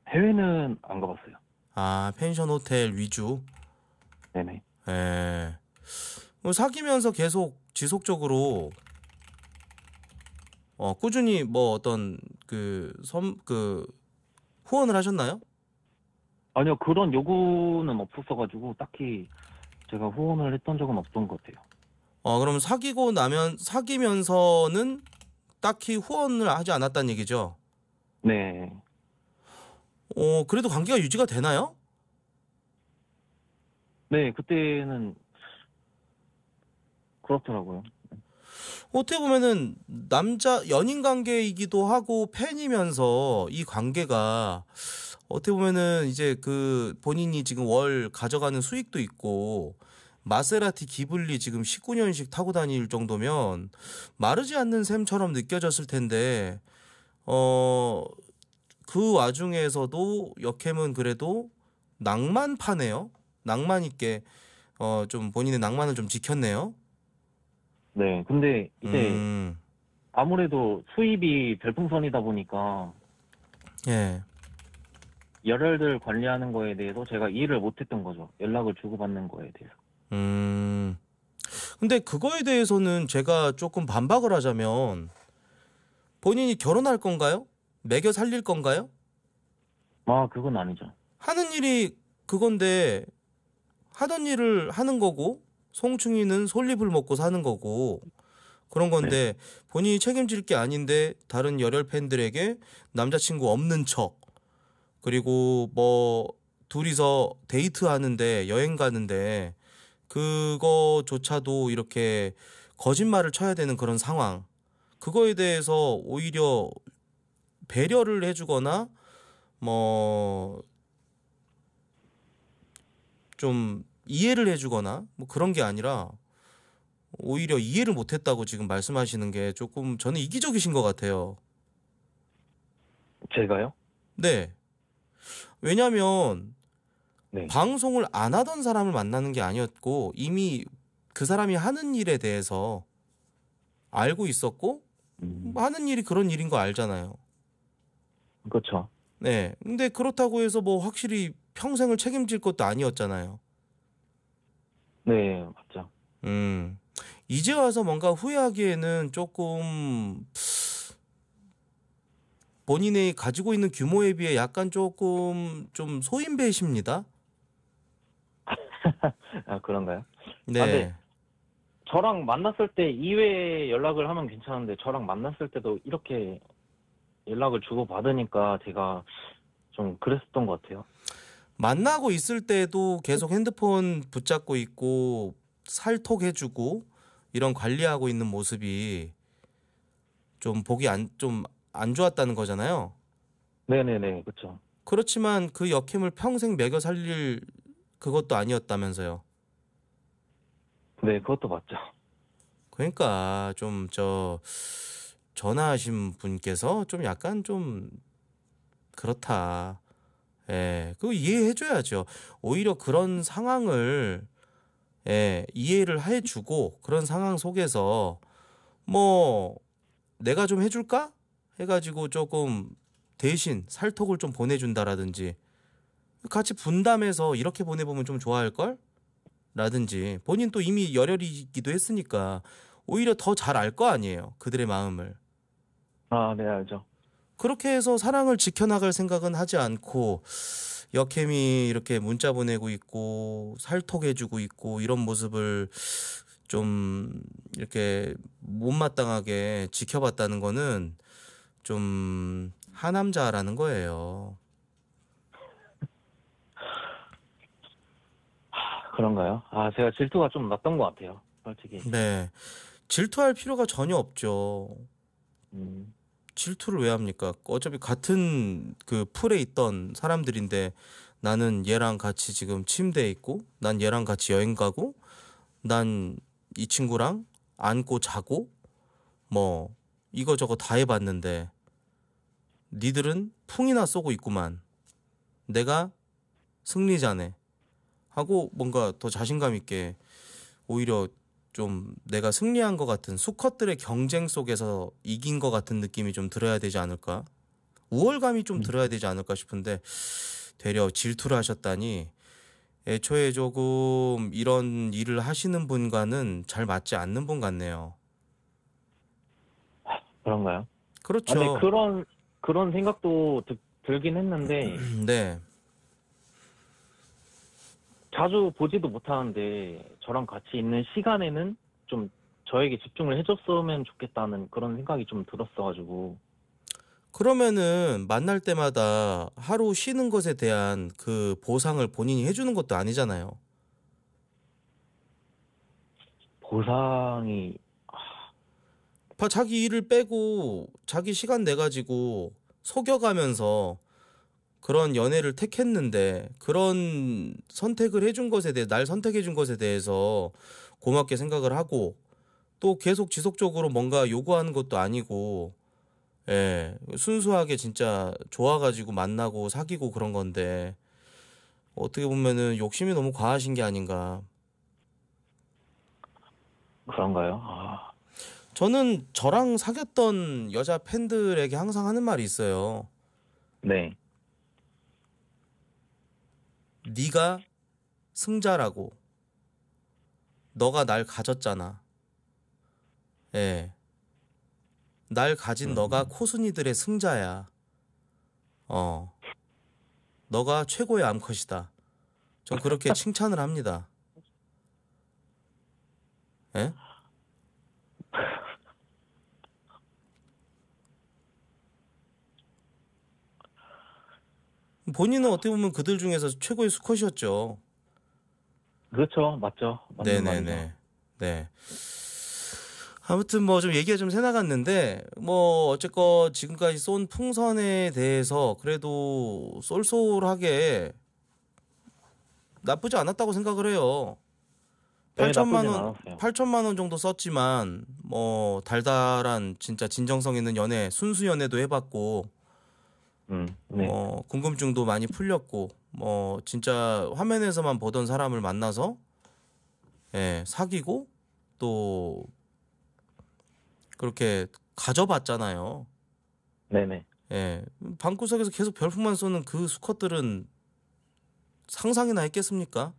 해외는 안 가봤어요. 아, 펜션, 호텔 위주. 네네. 에. 예. 사귀면서 계속 지속적으로 어, 꾸준히 뭐 어떤 그 섬, 그 후원을 하셨나요? 아니요, 그런 요구는 없었어가지고 딱히 제가 후원을 했던 적은 없던 것 같아요. 어, 그럼 사귀고 나면, 사귀면서는 딱히 후원을 하지 않았다는 얘기죠? 네. 어, 그래도 관계가 유지가 되나요? 네, 그때는 그렇더라고요. 어떻게 보면은 남자 연인 관계이기도 하고 팬이면서 이 관계가 어떻게 보면은 이제 그 본인이 지금 월 가져가는 수익도 있고 마세라티 기블리 지금 19년씩 타고 다닐 정도면 마르지 않는 셈처럼 느껴졌을 텐데 어 그 와중에서도 역캠은 그래도 낭만파네요. 낭만 있게 어 좀 본인의 낭만을 좀 지켰네요. 네, 근데 이제 음, 아무래도 수입이 별풍선이다 보니까 예. 열혈들 관리하는 거에 대해서 제가 이해를 못했던 거죠. 연락을 주고받는 거에 대해서. 음. 근데 그거에 대해서는 제가 조금 반박을 하자면 본인이 결혼할 건가요? 매겨 살릴 건가요? 아, 그건 아니죠. 하는 일이 그건데 하던 일을 하는 거고 송충이는 솔잎을 먹고 사는 거고 그런 네. 건데 네. 본인이 책임질 게 아닌데 다른 열혈 팬들에게 남자친구 없는 척 그리고 뭐 둘이서 데이트 하는데 여행 가는데 그거조차도 이렇게 거짓말을 쳐야 되는 그런 상황 그거에 대해서 오히려 배려를 해주거나 뭐좀 이해를 해주거나 뭐 그런 게 아니라 오히려 이해를 못했다고 지금 말씀하시는 게 조금 저는 이기적이신 것 같아요. 제가요? 네. 왜냐하면 네. 방송을 안 하던 사람을 만나는 게 아니었고 이미 그 사람이 하는 일에 대해서 알고 있었고 음. 하는 일이 그런 일인 거 알잖아요. 그렇죠. 네. 근데 그렇다고 해서 뭐 확실히 평생을 책임질 것도 아니었잖아요. 네, 맞죠. 음. 이제 와서 뭔가 후회하기에는 조금 본인의 가지고 있는 규모에 비해 약간 조금 좀 소인배십니다. 아, 그런가요? 네. 아, 네. 저랑 만났을 때 이외에 연락을 하면 괜찮은데 저랑 만났을 때도 이렇게 연락을 주고받으니까 제가 좀 그랬었던 것 같아요. 만나고 있을 때도 계속 핸드폰 붙잡고 있고 살톡해주고 이런 관리하고 있는 모습이 좀 보기 안 좀 안 좋았다는 거잖아요. 네네네 그렇죠. 그렇지만 그역행을 평생 매겨 살릴 그것도 아니었다면서요. 네 그것도 맞죠. 그러니까 좀 저 전화하신 분께서 좀 약간 좀 그렇다. 예, 그거 이해해줘야죠. 오히려 그런 상황을, 예, 이해를 해주고, 그런 상황 속에서, 뭐, 내가 좀 해줄까? 해가지고 조금 대신 살톡을 좀 보내준다라든지, 같이 분담해서 이렇게 보내보면 좀 좋아할걸? 라든지, 본인 또 이미 열혈이기도 했으니까, 오히려 더 잘 알 거 아니에요. 그들의 마음을. 아, 네, 알죠. 그렇게 해서 사랑을 지켜나갈 생각은 하지 않고 여캠이 이렇게 문자 보내고 있고 살톡해주고 있고 이런 모습을 좀 이렇게 못마땅하게 지켜봤다는 거는 좀 하남자라는 거예요. 아, 그런가요? 아 제가 질투가 좀 났던 것 같아요, 솔직히. 네, 질투할 필요가 전혀 없죠. 음. 질투를 왜 합니까? 어차피 같은 그 풀에 있던 사람들인데 나는 얘랑 같이 지금 침대에 있고 난 얘랑 같이 여행 가고 난 이 친구랑 안고 자고 뭐 이거저거 다 해봤는데 니들은 풍이나 쏘고 있구만 내가 승리자네 하고 뭔가 더 자신감 있게 오히려 좀 내가 승리한 것 같은 수컷들의 경쟁 속에서 이긴 것 같은 느낌이 좀 들어야 되지 않을까? 우월감이 좀 음. 들어야 되지 않을까 싶은데 되려 질투를 하셨다니 애초에 조금 이런 일을 하시는 분과는 잘 맞지 않는 분 같네요. 그런가요? 그렇죠. 아, 그런 그런 생각도 들, 긴 했는데 네. 자주 보지도 못하는데 저랑 같이 있는 시간에는 좀 저에게 집중을 해줬으면 좋겠다는 그런 생각이 좀 들었어가지고 그러면은 만날 때마다 하루 쉬는 것에 대한 그 보상을 본인이 해주는 것도 아니잖아요. 보상이 봐, 자기 일을 빼고 자기 시간 내 가지고 속여가면서 그런 연애를 택했는데 그런 선택을 해준 것에 대해 날 선택해준 것에 대해서 고맙게 생각을 하고 또 계속 지속적으로 뭔가 요구하는 것도 아니고 예 순수하게 진짜 좋아가지고 만나고 사귀고 그런 건데 어떻게 보면은 욕심이 너무 과하신 게 아닌가 그런가요? 아... 저는 저랑 사귀었던 여자 팬들에게 항상 하는 말이 있어요. 네. 네가 승자라고 너가 날 가졌잖아. 예. 날 가진 음. 너가 코순이들의 승자야. 어. 너가 최고의 암컷이다. 전 그렇게 칭찬을 합니다. 예? 본인은 어떻게 보면 그들 중에서 최고의 수컷이었죠. 그렇죠, 맞죠. 네네네. 네, 네. 네. 아무튼 뭐 좀 얘기가 좀 새나갔는데 뭐 어쨌건 지금까지 쏜 풍선에 대해서 그래도 쏠쏠하게 나쁘지 않았다고 생각을 해요. 8천만 원, 8천만 원 정도 썼지만 뭐 달달한 진짜 진정성 있는 연애, 순수 연애도 해봤고 음, 네. 어, 궁금증도 많이 풀렸고 뭐 진짜 화면에서만 보던 사람을 만나서 예, 사귀고 또 그렇게 가져봤잖아요. 네네. 예, 방구석에서 계속 별풍만 쏘는 그 수컷들은 상상이나 했겠습니까?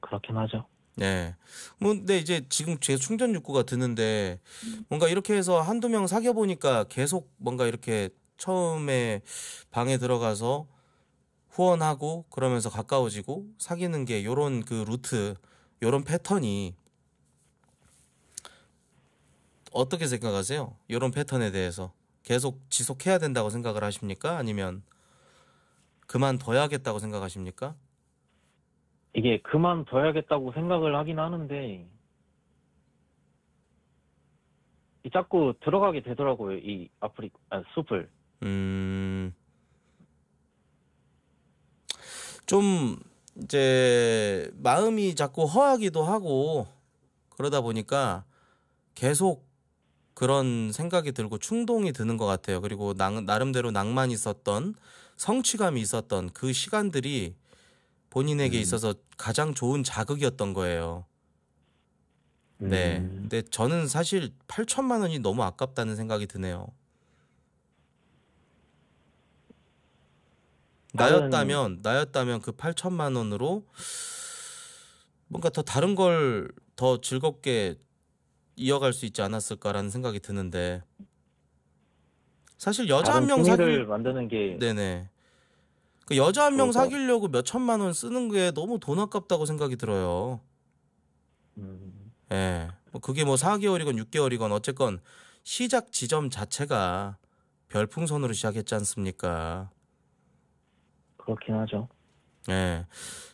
그렇긴 하죠. 네. 뭐 근데 이제 지금 제 충전 욕구가 드는데 뭔가 이렇게 해서 한두 명 사귀어 보니까 계속 뭔가 이렇게 처음에 방에 들어가서 후원하고 그러면서 가까워지고 사귀는 게 요런 그 루트 요런 패턴이 어떻게 생각하세요? 요런 패턴에 대해서 계속 지속해야 된다고 생각을 하십니까? 아니면 그만둬야겠다고 생각하십니까? 이게 그만둬야겠다고 생각을 하긴 하는데 이 자꾸 들어가게 되더라고요 이 아프리 아, 숲을 음. 좀 이제 마음이 자꾸 허하기도 하고 그러다 보니까 계속 그런 생각이 들고 충동이 드는 것 같아요. 그리고 나, 나름대로 낭만이 있었던 성취감이 있었던 그 시간들이 본인에게 음. 있어서 가장 좋은 자극이었던 거예요. 네. 음. 네. 근데 저는 사실 8천만 원이 너무 아깝다는 생각이 드네요. 나였다면 나였다면 그 8천만 원으로 뭔가 더 다른 걸 더 즐겁게 이어갈 수 있지 않았을까라는 생각이 드는데 사실 여자 한 명 사귀 만드는 게 네네 그 여자 한명 그러니까. 사귀려고 몇 천만 원 쓰는 게 너무 돈 아깝다고 생각이 들어요. 음. 예. 뭐 그게 뭐 4개월이건 6개월이건 어쨌건 시작 지점 자체가 별풍선으로 시작했지 않습니까? 그렇긴 하죠. 예.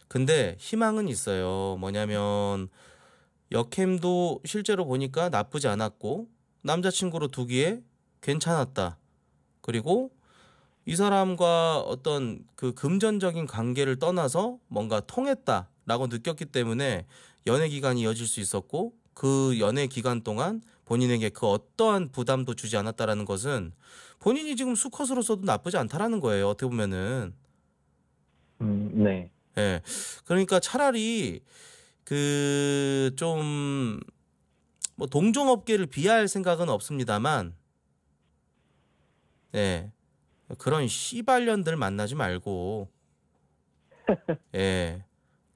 근데 희망은 있어요. 뭐냐면 역캠도 실제로 보니까 나쁘지 않았고 남자친구로 두기에 괜찮았다. 그리고 이 사람과 어떤 그 금전적인 관계를 떠나서 뭔가 통했다라고 느꼈기 때문에 연애 기간이 이어질 수 있었고 그 연애 기간 동안 본인에게 그 어떠한 부담도 주지 않았다라는 것은 본인이 지금 수컷으로서도 나쁘지 않다라는 거예요. 어떻게 보면은. 음, 네. 예. 네. 그러니까 차라리 그 좀 뭐 동종업계를 비하할 생각은 없습니다만 예. 네. 그런 씨발년들 만나지 말고 예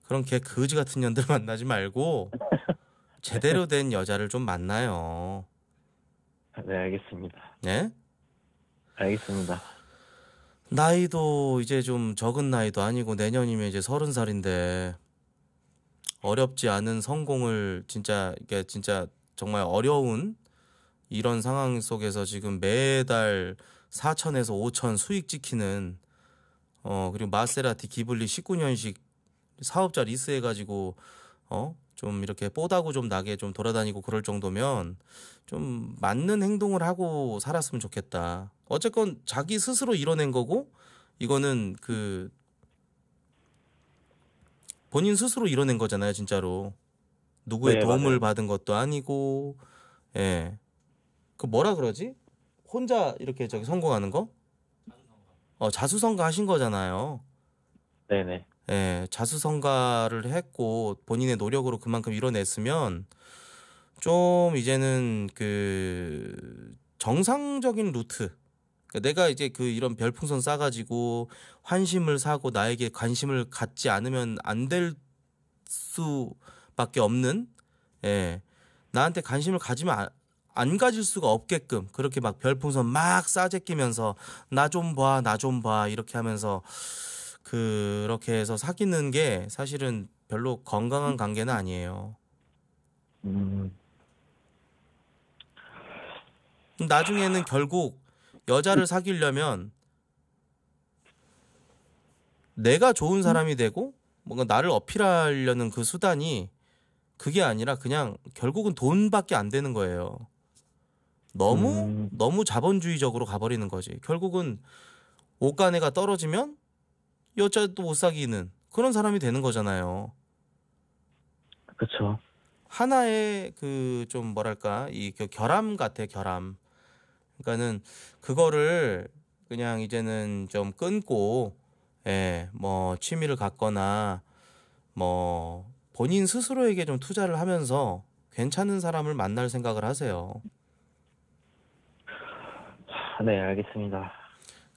그런 개그지 같은 년들 만나지 말고 제대로 된 여자를 좀 만나요. 네 알겠습니다. 네 알겠습니다. 나이도 이제 좀 적은 나이도 아니고 내년이면 이제 서른 살인데 어렵지 않은 성공을 진짜 이게 진짜 정말 어려운 이런 상황 속에서 지금 매달 4천에서 5천 수익 찍히는어 그리고 마세라티 기블리 19년식 사업자 리스해 가지고 어 좀 이렇게 뽀다고 좀 나게 좀 돌아다니고 그럴 정도면 좀 맞는 행동을 하고 살았으면 좋겠다. 어쨌건 자기 스스로 이뤄낸 거고 이거는 그 본인 스스로 이뤄낸 거잖아요, 진짜로. 누구의 네, 도움을 맞아요. 받은 것도 아니고 예. 그 뭐라 그러지? 혼자 이렇게 저기 성공하는 거? 어, 자수성가 하신 거잖아요. 네네. 예, 자수성가를 했고 본인의 노력으로 그만큼 이뤄냈으면 좀 이제는 그 정상적인 루트. 그러니까 내가 이제 그 이런 별풍선 싸가지고 환심을 사고 나에게 관심을 갖지 않으면 안 될 수밖에 없는 예. 나한테 관심을 가지면 안 가질 수가 없게끔 그렇게 막 별풍선 막 싸제끼면서 나 좀 봐, 나 좀 봐 이렇게 하면서 그렇게 해서 사귀는 게 사실은 별로 건강한 음. 관계는 아니에요. 음. 나중에는 결국 여자를 사귀려면 내가 좋은 음. 사람이 되고 뭔가 나를 어필하려는 그 수단이 그게 아니라 그냥 결국은 돈밖에 안 되는 거예요. 너무 음. 너무 자본주의적으로 가버리는 거지. 결국은 옷간에가 떨어지면 여자도 못 사귀는 그런 사람이 되는 거잖아요. 그렇죠. 하나의 그 좀 뭐랄까 이 결함 같아 결함. 그러니까는 그거를 그냥 이제는 좀 끊고 예, 뭐 취미를 갖거나 뭐 본인 스스로에게 좀 투자를 하면서 괜찮은 사람을 만날 생각을 하세요. 네, 알겠습니다.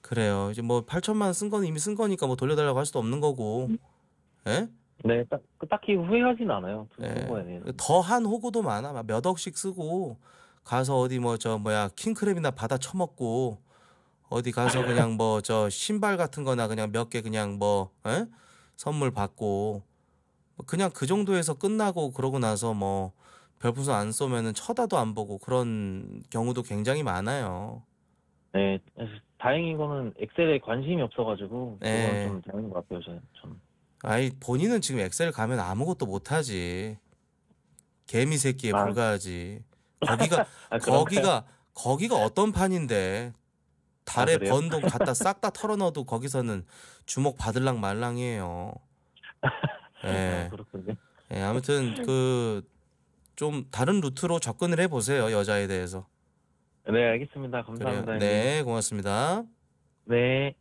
그래요. 이제 뭐 8천만 쓴건 이미 쓴 거니까 뭐 돌려달라고 할 수도 없는 거고. 예? 네, 딱, 그 딱히 후회하진 않아요. 네. 더한 호구도 많아. 막몇 억씩 쓰고 가서 어디 뭐 저 뭐야 킹크랩이나 받아 처먹고 어디 가서 그냥 뭐 저 신발 같은 거나 그냥 몇 개 그냥 뭐 에? 예? 선물 받고 뭐 그냥 그 정도에서 끝나고 그러고 나서 뭐 별풍선 안 쏘면은 쳐다도 안 보고 그런 경우도 굉장히 많아요. 네, 다행인 거는 엑셀에 관심이 없어가지고 그건 네. 좀 다행인 것 같아요. 저는 아이 본인은 지금 엑셀 가면 아무것도 못하지. 개미 새끼에 아. 불과하지. 거기가 아, 거기가 거기가 어떤 판인데 달에 아, 그번돈 갖다 싹 다 털어넣어도 거기서는 주목 받을랑 말랑이에요. 네. 아, 예. 그요 예, 아무튼 그 좀 다른 루트로 접근을 해보세요 여자에 대해서. 네, 알겠습니다. 감사합니다. 네, 고맙습니다. 네.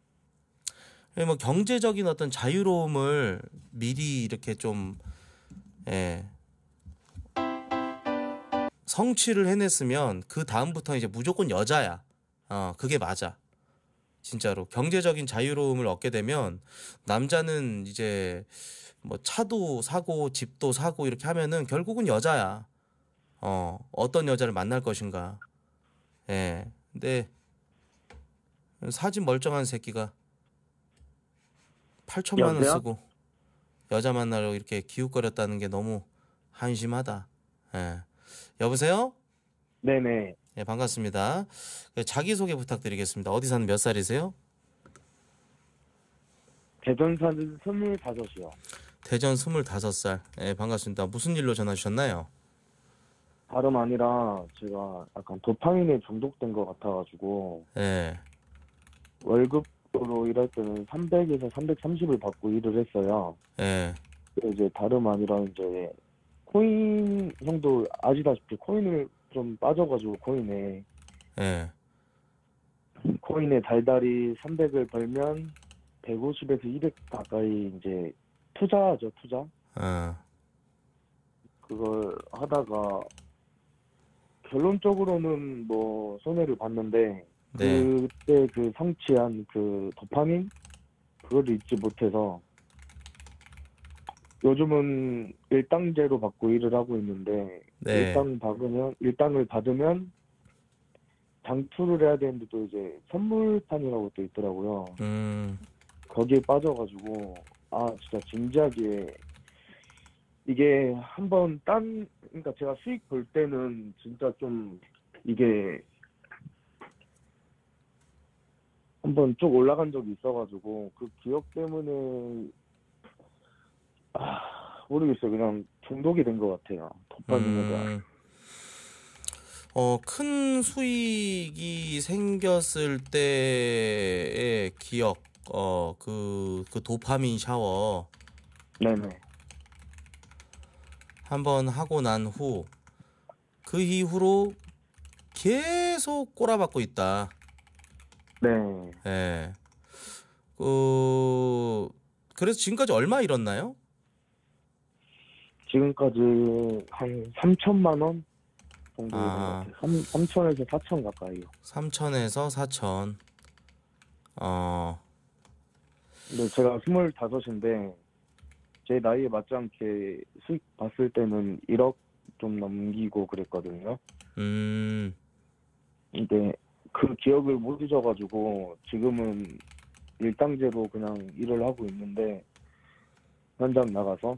예, 뭐 경제적인 어떤 자유로움을 미리 이렇게 좀 예, 성취를 해냈으면 그 다음부터 이제 무조건 여자야. 어, 그게 맞아. 진짜로 경제적인 자유로움을 얻게 되면 남자는 이제 뭐 차도 사고 집도 사고 이렇게 하면은 결국은 여자야. 어, 어떤 여자를 만날 것인가. 예. 근데 사진 멀쩡한 새끼가 8천만 원 쓰고 여자 만나러 이렇게 기웃거렸다는 게 너무 한심하다. 예. 여보세요? 네네. 예, 반갑습니다. 그 자기 소개 부탁드리겠습니다. 어디 사는 몇 살이세요? 대전 사는 스물이요 대전 스물 살. 예, 반갑습니다. 무슨 일로 전화 주셨나요? 다름 아니라 제가 약간 도파민에 중독된 것 같아가지고 예. 월급으로 일할 때는 300에서 330을 받고 일을 했어요. 예. 이제 다름 아니라 이제 코인 형도 아시다시피 코인을 좀 빠져가지고 코인에 예. 코인에 달달이 300을 벌면 150에서 200 가까이 이제 투자죠 투자 어. 그걸 하다가 결론적으로는 뭐 손해를 봤는데 네. 그때 그 성취한 그 도파민 그걸 잊지 못해서 요즘은 일당제로 받고 일을 하고 있는데 네. 일당 받으면 일당을 받으면 장투를 해야 되는데 또 이제 선물판이라고 또 있더라고요. 음. 거기에 빠져가지고 아 진짜 진지하게 이게 한번 딴 그러니까 제가 수익 볼 때는 진짜 좀 이게 한번 쭉 올라간 적이 있어가지고 그 기억 때문에 아 모르겠어요 그냥 중독이 된 것 같아요 돈 빠지는 거 어, 큰 수익이 생겼을 때의 기억, 어, 그, 그 도파민 샤워. 네네. 한번 하고 난 후 그 이후로 계속 꼬라박고 있다. 네. 예. 네. 어, 그래서 지금까지 얼마 잃었나요? 지금까지 한 3천만 원 정도 아. 3, 3천에서 4천 가까이요. 3천에서 4천. 어. 네, 제가 25인데 제 나이에 맞지 않게 수익 봤을 때는 1억 좀 넘기고 그랬거든요. 음. 근데 그 기억을 못 잊어가지고 지금은 일당제로 그냥 일을 하고 있는데 현장 나가서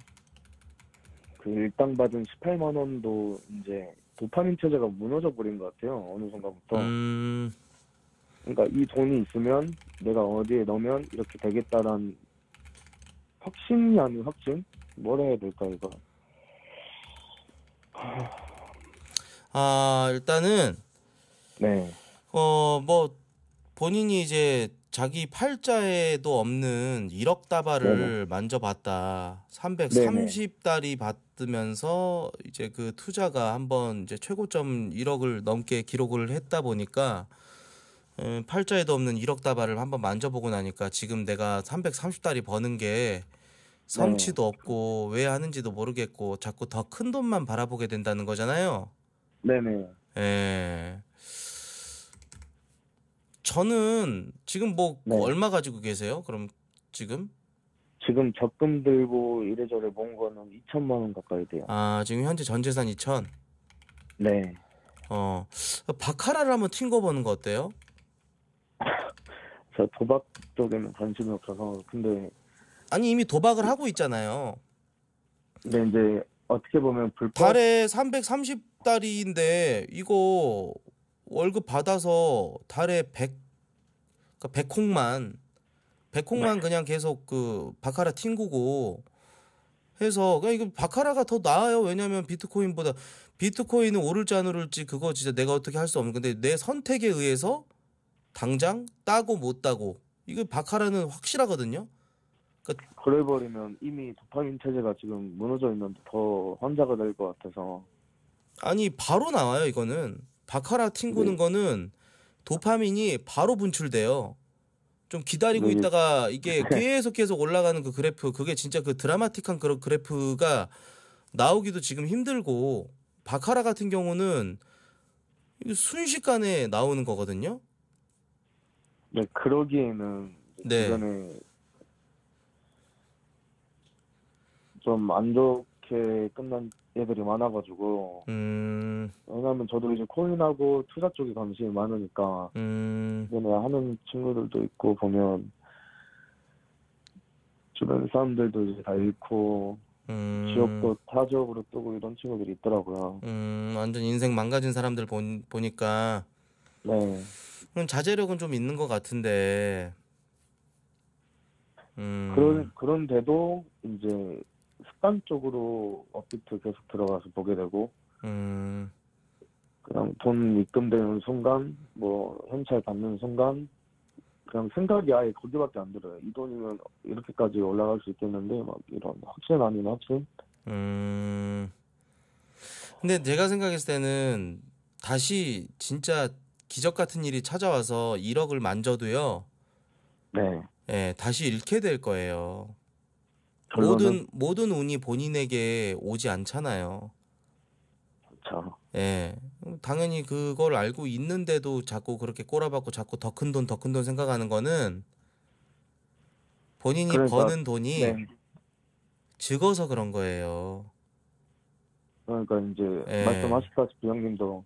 그 일당 받은 18만 원도 이제 도파민 체제가 무너져 버린 것 같아요. 어느 순간부터. 음. 그러니까 이 돈이 있으면 내가 어디에 넣으면 이렇게 되겠다라는 확신이 아닌 확신? 뭐라 해야 될까 이거. 아 일단은 네. 어 뭐 본인이 이제 자기 팔자에도 없는 1억 다발을 만져봤다. 330달이 받으면서 이제 그 투자가 한번 이제 최고점 1억을 넘게 기록을 했다 보니까 팔자에도 없는 1억 다발을 한번 만져보고 나니까 지금 내가 330달이 버는 게 성취도 네. 없고 왜 하는지도 모르겠고 자꾸 더 큰 돈만 바라보게 된다는 거잖아요. 네네. 예. 저는 지금 뭐 네. 얼마 가지고 계세요? 그럼 지금? 지금 적금 들고 이래저래 모은 거는 2천만 원 가까이 돼요. 아 지금 현재 전 재산 2천. 네. 어 바카라를 한번 튕겨보는 거 어때요? 제 도박 쪽에는 관심이 없어서 근데 아니 이미 도박을 하고 있잖아요. 근 이제 어떻게 보면 불법 달에 330달이인데 이거 월급 받아서 달에 100 그러니까 100콩만 100콩만 네. 그냥 계속 그 바카라 튕구고 해서 그냥 그러니까 이거 바카라가 더 나아요. 왜냐면 비트코인보다 비트코인은 오를지 안 오를지 그거 진짜 내가 어떻게 할 수 없는 건데내 선택에 의해서 당장 따고 못 따고 이거 바카라는 확실하거든요. 그러니까 그래버리면 이미 도파민 체제가 지금 무너져 있는더 환자가 될 것 같아서 아니 바로 나와요 이거는 바카라 튕구는 네. 거는 도파민이 바로 분출돼요. 좀 기다리고 네. 있다가 이게 계속 계속 올라가는 그 그래프 그게 진짜 그 드라마틱한 그런 그래프가 나오기도 지금 힘들고 바카라 같은 경우는 순식간에 나오는 거거든요. 네, 그러기에는 네. 주변에 좀안 좋게 끝난 애들이 많아가지고 음, 왜냐면 하 저도 이제 코인하고 투자 쪽에 관심이 많으니까 음, 주변에 하는 친구들도 있고 보면 주변 사람들도 이제 다 잃고 음, 지역도 타 지역으로 뜨고 이런 친구들이 있더라고요. 음, 완전 인생 망가진 사람들 본, 보니까 네, 그럼 자제력은 좀 있는 것 같은데. 음. 그런 그런데도 이제 습관적으로 업비트 계속 들어가서 보게 되고. 음. 그냥 돈 입금되는 순간, 뭐 현찰 받는 순간, 그냥 생각이 아예 거기밖에 안 들어요. 이 돈이면 이렇게까지 올라갈 수 있겠는데 막 이런 확신 아닌 확신. 음. 근데 제가 생각했을 때는 다시 진짜 기적 같은 일이 찾아와서 1억을 만져도요. 네. 예, 다시 잃게 될 거예요. 모든 모든 운이 본인에게 오지 않잖아요. 그렇죠. 예. 당연히 그걸 알고 있는데도 자꾸 그렇게 꼬라박고 자꾸 더 큰 돈, 더 큰 돈 생각하는 거는 본인이 그러니 버는 돈이 네. 적어서 그런 거예요. 그러니까 이제 예. 말씀하셨다시피 형님도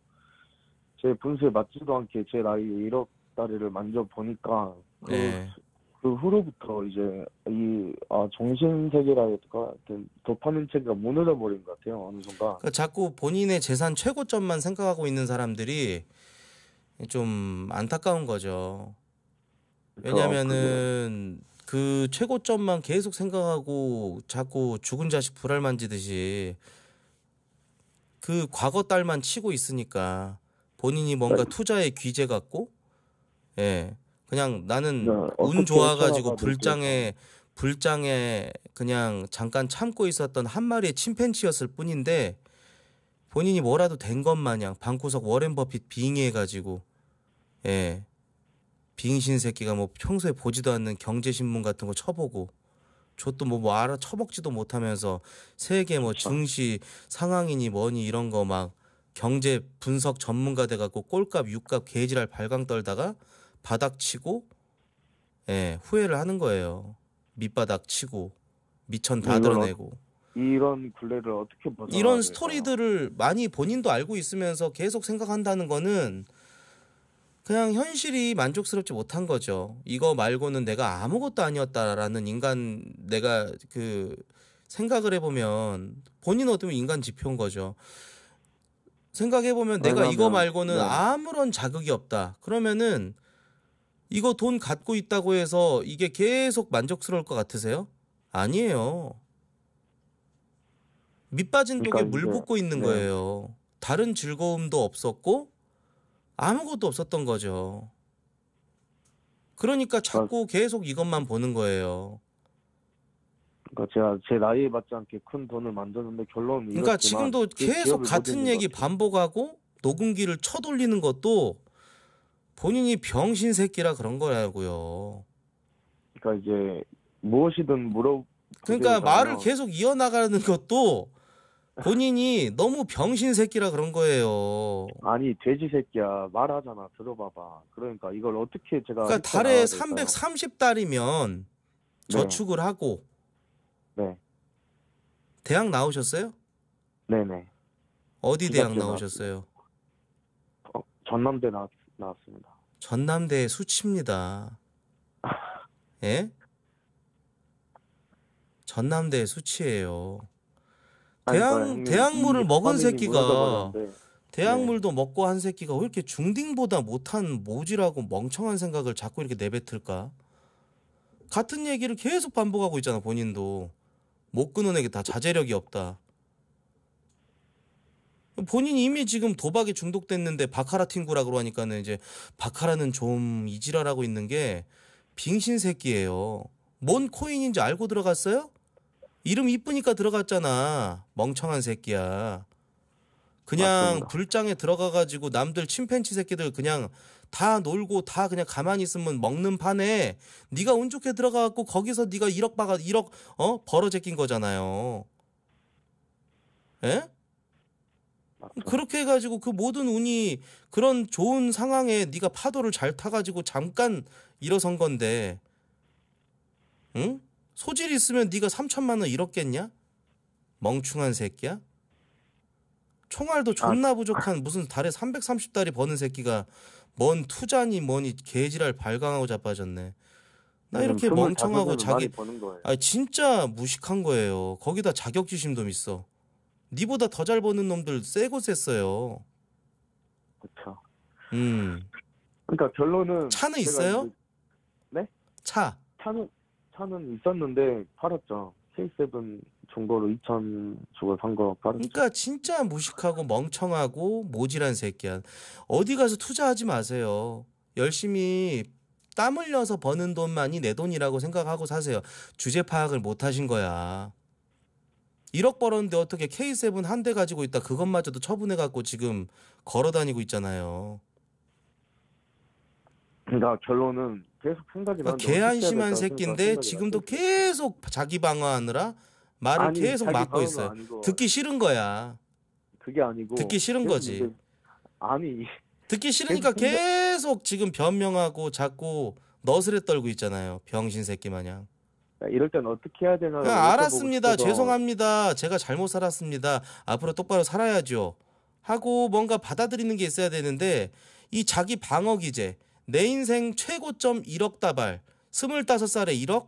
제 분수에 맞지도 않게 제 나이 1억 다리를 만져보니까 그, 네. 그 후로부터 이제 이 아, 정신 세계라 할까 도파민 체계가 무너져 버린 것 같아요 어느 순간. 그러니까 자꾸 본인의 재산 최고점만 생각하고 있는 사람들이 좀 안타까운 거죠. 그러니까 왜냐면은 그 최고점만 계속 생각하고 자꾸 죽은 자식 불알 만지듯이 그 과거 딸만 치고 있으니까 본인이 뭔가 네. 투자에 귀재 같고 예 그냥 나는 네, 운 좋아가지고 불장에 불장에 그냥 잠깐 참고 있었던 한 마리의 침팬치였을 뿐인데 본인이 뭐라도 된 것 마냥 방구석 워렌 버핏 빙의해가지고 예 빙신 새끼가 뭐 평소에 보지도 않는 경제신문 같은 거 쳐보고 저도 뭐, 뭐 알아 쳐먹지도 못하면서 세계 뭐 증시 상황이니 뭐니 이런 거막 경제 분석 전문가 돼갖고 꼴값 육값 개지랄 발광 떨다가 바닥 치고 예, 후회를 하는 거예요. 밑바닥 치고 미천 다 어, 드러내고 이런 굴레를 어떻게 벗어? 이런 스토리들을 많이 본인도 알고 있으면서 계속 생각한다는 거는 그냥 현실이 만족스럽지 못한 거죠. 이거 말고는 내가 아무것도 아니었다라는 인간 내가 그 생각을 해보면 본인 어떻게 보면 인간 지표인 거죠. 생각해 보면 내가 이거 말고는 네. 아무런 자극이 없다. 그러면은 이거 돈 갖고 있다고 해서 이게 계속 만족스러울 것 같으세요? 아니에요. 밑 빠진 그러니까 독에 그러니까 물 붓고 있는 네. 거예요. 다른 즐거움도 없었고 아무것도 없었던 거죠. 그러니까 자꾸 계속 이것만 보는 거예요. 그러니까 제가 제 나이에 맞지 않게 큰 돈을 만드는데 결론은 그러니까 지금도 그 계속 같은 얘기 반복하고 녹음기를 쳐돌리는 것도 본인이 병신 새끼라 그런 거라고요. 그러니까 이제 무엇이든 물어 그러니까 말을 계속 이어나가는 것도 본인이 너무 병신 새끼라 그런 거예요. 아니 돼지 새끼야 말하잖아 들어봐봐. 그러니까 이걸 어떻게 제가 그러니까 달에 330달이면 네. 저축을 하고 네. 대학 나오셨어요? 네네. 어디 대학 나오셨어요? 어, 전남대 나, 나왔습니다. 전남대 수치입니다. 예? 전남대 수치예요. 그러니까 대학 대학물을 먹은 새끼가 대학물도 네. 먹고 한 새끼가 왜 이렇게 중딩보다 못한 모지라고 멍청한 생각을 자꾸 이렇게 내뱉을까? 같은 얘기를 계속 반복하고 있잖아 본인도. 못 끊은 애기 다 자제력이 없다. 본인이 이미 지금 도박에 중독됐는데 바카라 팅구라 그러니까는 이제 바카라는 좀 이지랄하고 있는 게 빙신 새끼예요. 뭔 코인인지 알고 들어갔어요? 이름 이쁘니까 들어갔잖아. 멍청한 새끼야. 그냥 맞습니다. 불장에 들어가가지고 남들 침팬치 새끼들 그냥 다 놀고 다 그냥 가만히 있으면 먹는 판에 네가 운 좋게 들어가 갖고 거기서 네가 1억 받아 1억 어 벌어 제낀 거잖아요. 예? 그렇게 해가지고 그 모든 운이 그런 좋은 상황에 네가 파도를 잘 타가지고 잠깐 일어선 건데, 응? 소질 있으면 네가 3천만 원 잃었겠냐? 멍충한 새끼야. 총알도 아. 존나 부족한 무슨 달에 330달이 버는 새끼가 뭔 투자니 뭐니 개지랄 발광하고 자빠졌네. 나 이렇게 멍청하고 자기 아 진짜 무식한 거예요. 거기다 자격지심도 있어. 니보다 더 잘 버는 놈들 세고 셌어요. 그렇죠. 음. 그러니까 결론은 차는 있어요? 네? 차. 차는 차는 있었는데 팔았죠. K7 중고로 2천 주고 산거 그러니까 진짜 무식하고 멍청하고 모질한 새끼야. 어디 가서 투자하지 마세요. 열심히 땀 흘려서 버는 돈만이 내 돈이라고 생각하고 사세요. 주제 파악을 못 하신 거야. 1억 벌었는데 어떻게 K7 한 대 가지고 있다 그것마저도 처분해 갖고 지금 걸어 다니고 있잖아요. 그러니까 결론은 계속 생각이 그러니까 개한심한 새끼인데 지금도 계속 자기 방어하느라 말을 아니, 계속 막고 있어요. 아니고, 듣기 싫은 거야. 그게 아니고 듣기 싫은 거지. 이제, 아니 듣기 싫으니까 계속, 계속 지금 변명하고 자꾸 너스레 떨고 있잖아요. 병신 새끼 마냥. 이럴 땐 어떻게 해야 되나? 알았습니다. 죄송합니다. 제가 잘못 살았습니다. 앞으로 똑바로 살아야죠. 하고 뭔가 받아들이는 게 있어야 되는데 이 자기 방어 기제 내 인생 최고점 1억 다발 25살에 1억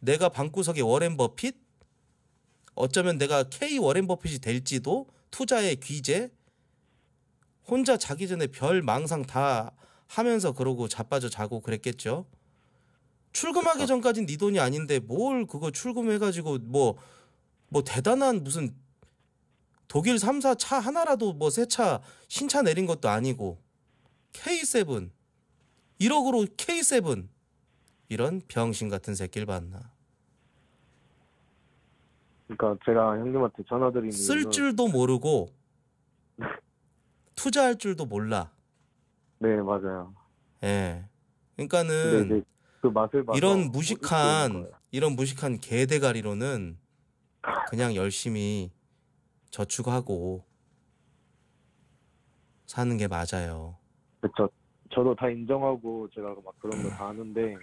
내가 방구석에 워렌 버핏 어쩌면 내가 K 워렌 버핏이 될지도 투자의 귀재 혼자 자기 전에 별 망상 다 하면서 그러고 자빠져 자고 그랬겠죠. 출금하기 전까진 네 돈이 아닌데 뭘 그거 출금해가지고 뭐뭐 뭐 대단한 무슨 독일 3사 차 하나라도 뭐 새 차 신차 내린 것도 아니고 K7 1억으로 K7 이런 병신 같은 새끼를 봤나. 그러니까 제가 형님한테 전화드린 쓸 이유는- 줄도 모르고 투자할 줄도 몰라. 네 맞아요. 예. 근 그러니까는 이제 그 맛을 이런 무식한 이런 무식한 개대가리로는 그냥 열심히 저축하고 사는 게 맞아요. 그쵸. 저도 다 인정하고 제가 막 그런 거다 아는데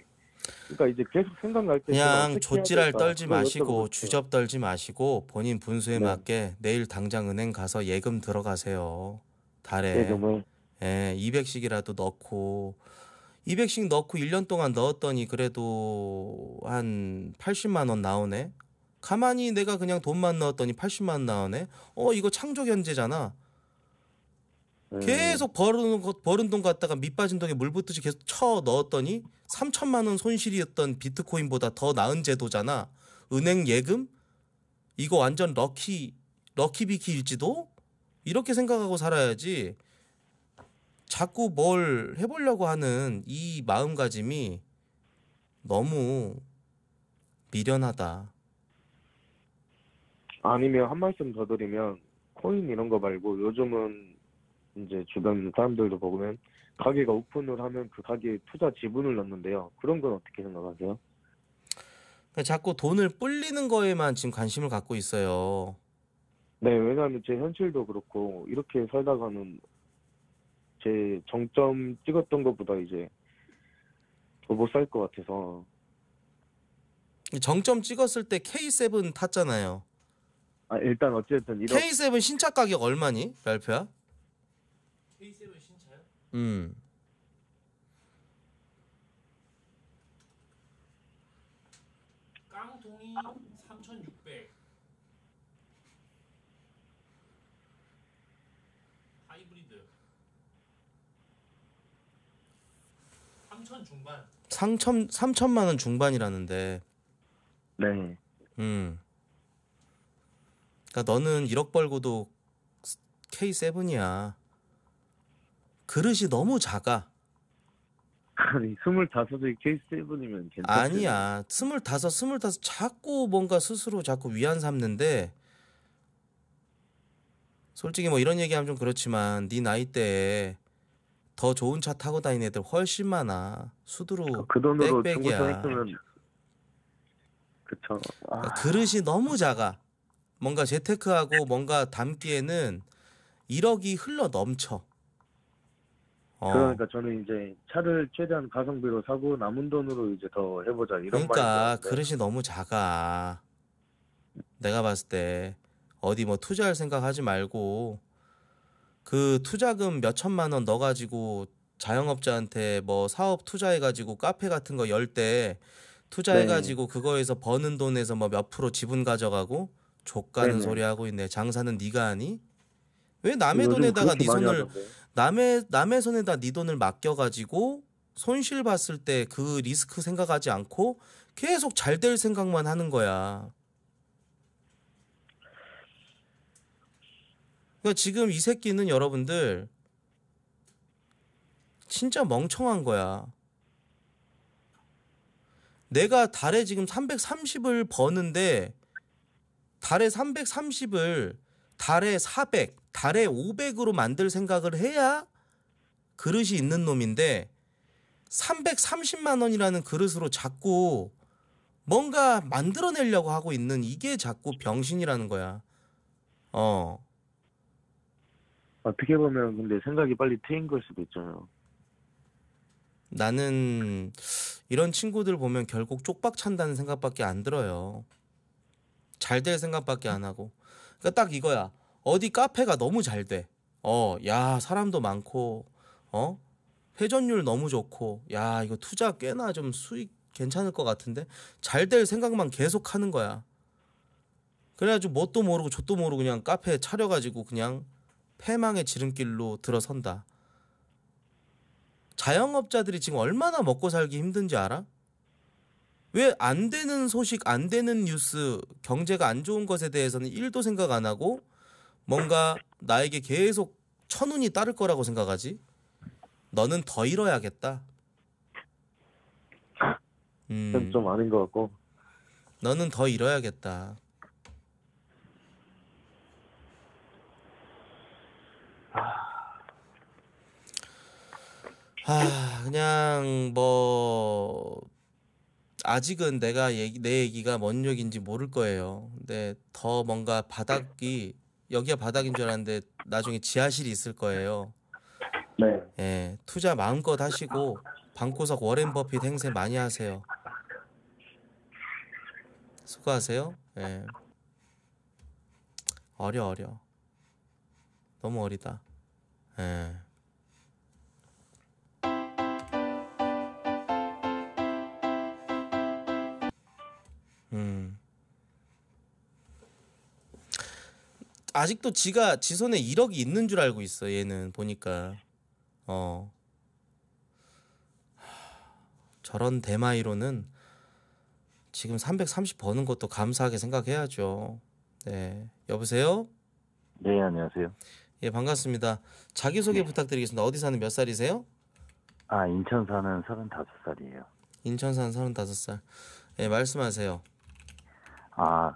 그러니까 이제 계속 생각날 때 그냥 조찌랄 떨지 마시고 주접 떨지 마시고 본인 분수에 네. 맞게 내일 당장 은행 가서 예금 들어가세요. 달에 네, 정말. 예, 200씩이라도 넣고 200씩 넣고 1년 동안 넣었더니 그래도 한 80만 원 나오네. 가만히 내가 그냥 돈만 넣었더니 80만 원 나오네. 어, 이거 창조 견제잖아. 계속 벌은 것 벌은 돈 갖다가 밑 빠진 돈에 물 붙듯이 계속 쳐 넣었더니 3천만 원 손실이었던 비트코인보다 더 나은 제도잖아. 은행 예금 이거 완전 럭키 럭키비키일지도 이렇게 생각하고 살아야지. 자꾸 뭘 해보려고 하는 이 마음가짐이 너무 미련하다. 아니면 한 말씀 더 드리면 코인 이런 거 말고 요즘은 이제 주변 사람들도 보면 가게가 오픈을 하면 그 가게에 투자 지분을 넣는데요. 그런 건 어떻게 생각하세요? 그러니까 자꾸 돈을 불리는 거에만 지금 관심을 갖고 있어요. 네, 왜냐하면 제 현실도 그렇고 이렇게 살다가는 제 정점 찍었던 것보다 이제 더 못살 것 같아서 정점 찍었을 때 K7 탔잖아요. 아 일단 어쨌든 이런 K7 신차 가격 얼마니? 랄표야? 음. 깡통이 3,600. 하이브리드. 3천 중반. 3천 3천만 원 중반이라는데. 네. 음. 그러니까 너는 1억 벌고도 K7이야. 그릇이 너무 작아. 아니 스물다섯의 케이스분이면 괜찮. 아니야 스물다섯 스물다섯 자꾸 뭔가 스스로 자꾸 위안 삼는데 솔직히 뭐 이런 얘기하면 좀 그렇지만 네 나이 때에 더 좋은 차 타고 다니는 애들 훨씬 많아 수두로 아, 그 돈으로 백백이야. 그쵸. 아. 그러니까 그릇이 너무 작아. 뭔가 재테크하고 뭔가 담기에는 1억이 흘러 넘쳐. 어. 그러니까 저는 이제 차를 최대한 가성비로 사고 남은 돈으로 이제 더 해보자 이런 그러니까 말이 그릇이 너무 작아. 내가 봤을 때 어디 뭐 투자할 생각하지 말고 그 투자금 몇 천만 원 넣어가지고 자영업자한테 뭐 사업 투자해가지고 카페 같은 거 열 때 투자해가지고 네. 그거에서 버는 돈에서 뭐 몇 프로 지분 가져가고 족가는 소리 하고 있네. 장사는 네가 하니? 왜 남의 돈에다가 네 손을 남의 남의 손에다 네 돈을 맡겨가지고 손실 봤을 때 그 리스크 생각하지 않고 계속 잘 될 생각만 하는 거야. 그러니까 지금 이 새끼는 여러분들 진짜 멍청한 거야. 내가 달에 지금 330을 버는데 달에 330을 달에 400, 달에 500으로 만들 생각을 해야 그릇이 있는 놈인데 330만 원이라는 그릇으로 자꾸 뭔가 만들어내려고 하고 있는 이게 자꾸 병신이라는 거야. 어. 어떻게 보면 근데 생각이 빨리 트인 걸 수도 있잖아요. 나는 이런 친구들 보면 결국 쪽박 찬다는 생각밖에 안 들어요. 잘 될 생각밖에 안 하고. 그러니까 딱 이거야. 어디 카페가 너무 잘 돼. 어, 야, 사람도 많고, 어? 회전율 너무 좋고, 야, 이거 투자 꽤나 좀 수익 괜찮을 것 같은데? 잘 될 생각만 계속 하는 거야. 그래가지고 뭣도 모르고 족도 모르고 그냥 카페에 차려가지고 그냥 폐망의 지름길로 들어선다. 자영업자들이 지금 얼마나 먹고 살기 힘든지 알아? 왜안 되는 소식, 안 되는 뉴스, 경제가 안 좋은 것에 대해서는 1도 생각 안 하고 뭔가 나에게 계속 천운이 따를 거라고 생각하지? 너는 더 잃어야겠다. 음, 좀 아닌 것 같고. 너는 더 잃어야겠다. 아, 그냥 뭐 아직은 내가 얘기, 내 얘기가 뭔 얘기인지 모를 거예요. 근데 더 뭔가 바닥이 여기가 바닥인 줄 알았는데 나중에 지하실이 있을 거예요. 네. 예, 투자 마음껏 하시고 방구석 워렌 버핏 행세 많이 하세요. 수고하세요. 예. 어려 어려. 너무 어리다. 예. 아직도 지가 지 손에 1억이 있는 줄 알고 있어 얘는 보니까 어 저런 대마이로는 지금 330 버는 것도 감사하게 생각해야죠. 네 여보세요. 네 안녕하세요. 예 반갑습니다. 자기 소개 네. 부탁드리겠습니다. 어디 사는 몇 살이세요? 아 인천 사는 35살이에요. 인천 사는 35살. 예 말씀하세요. 아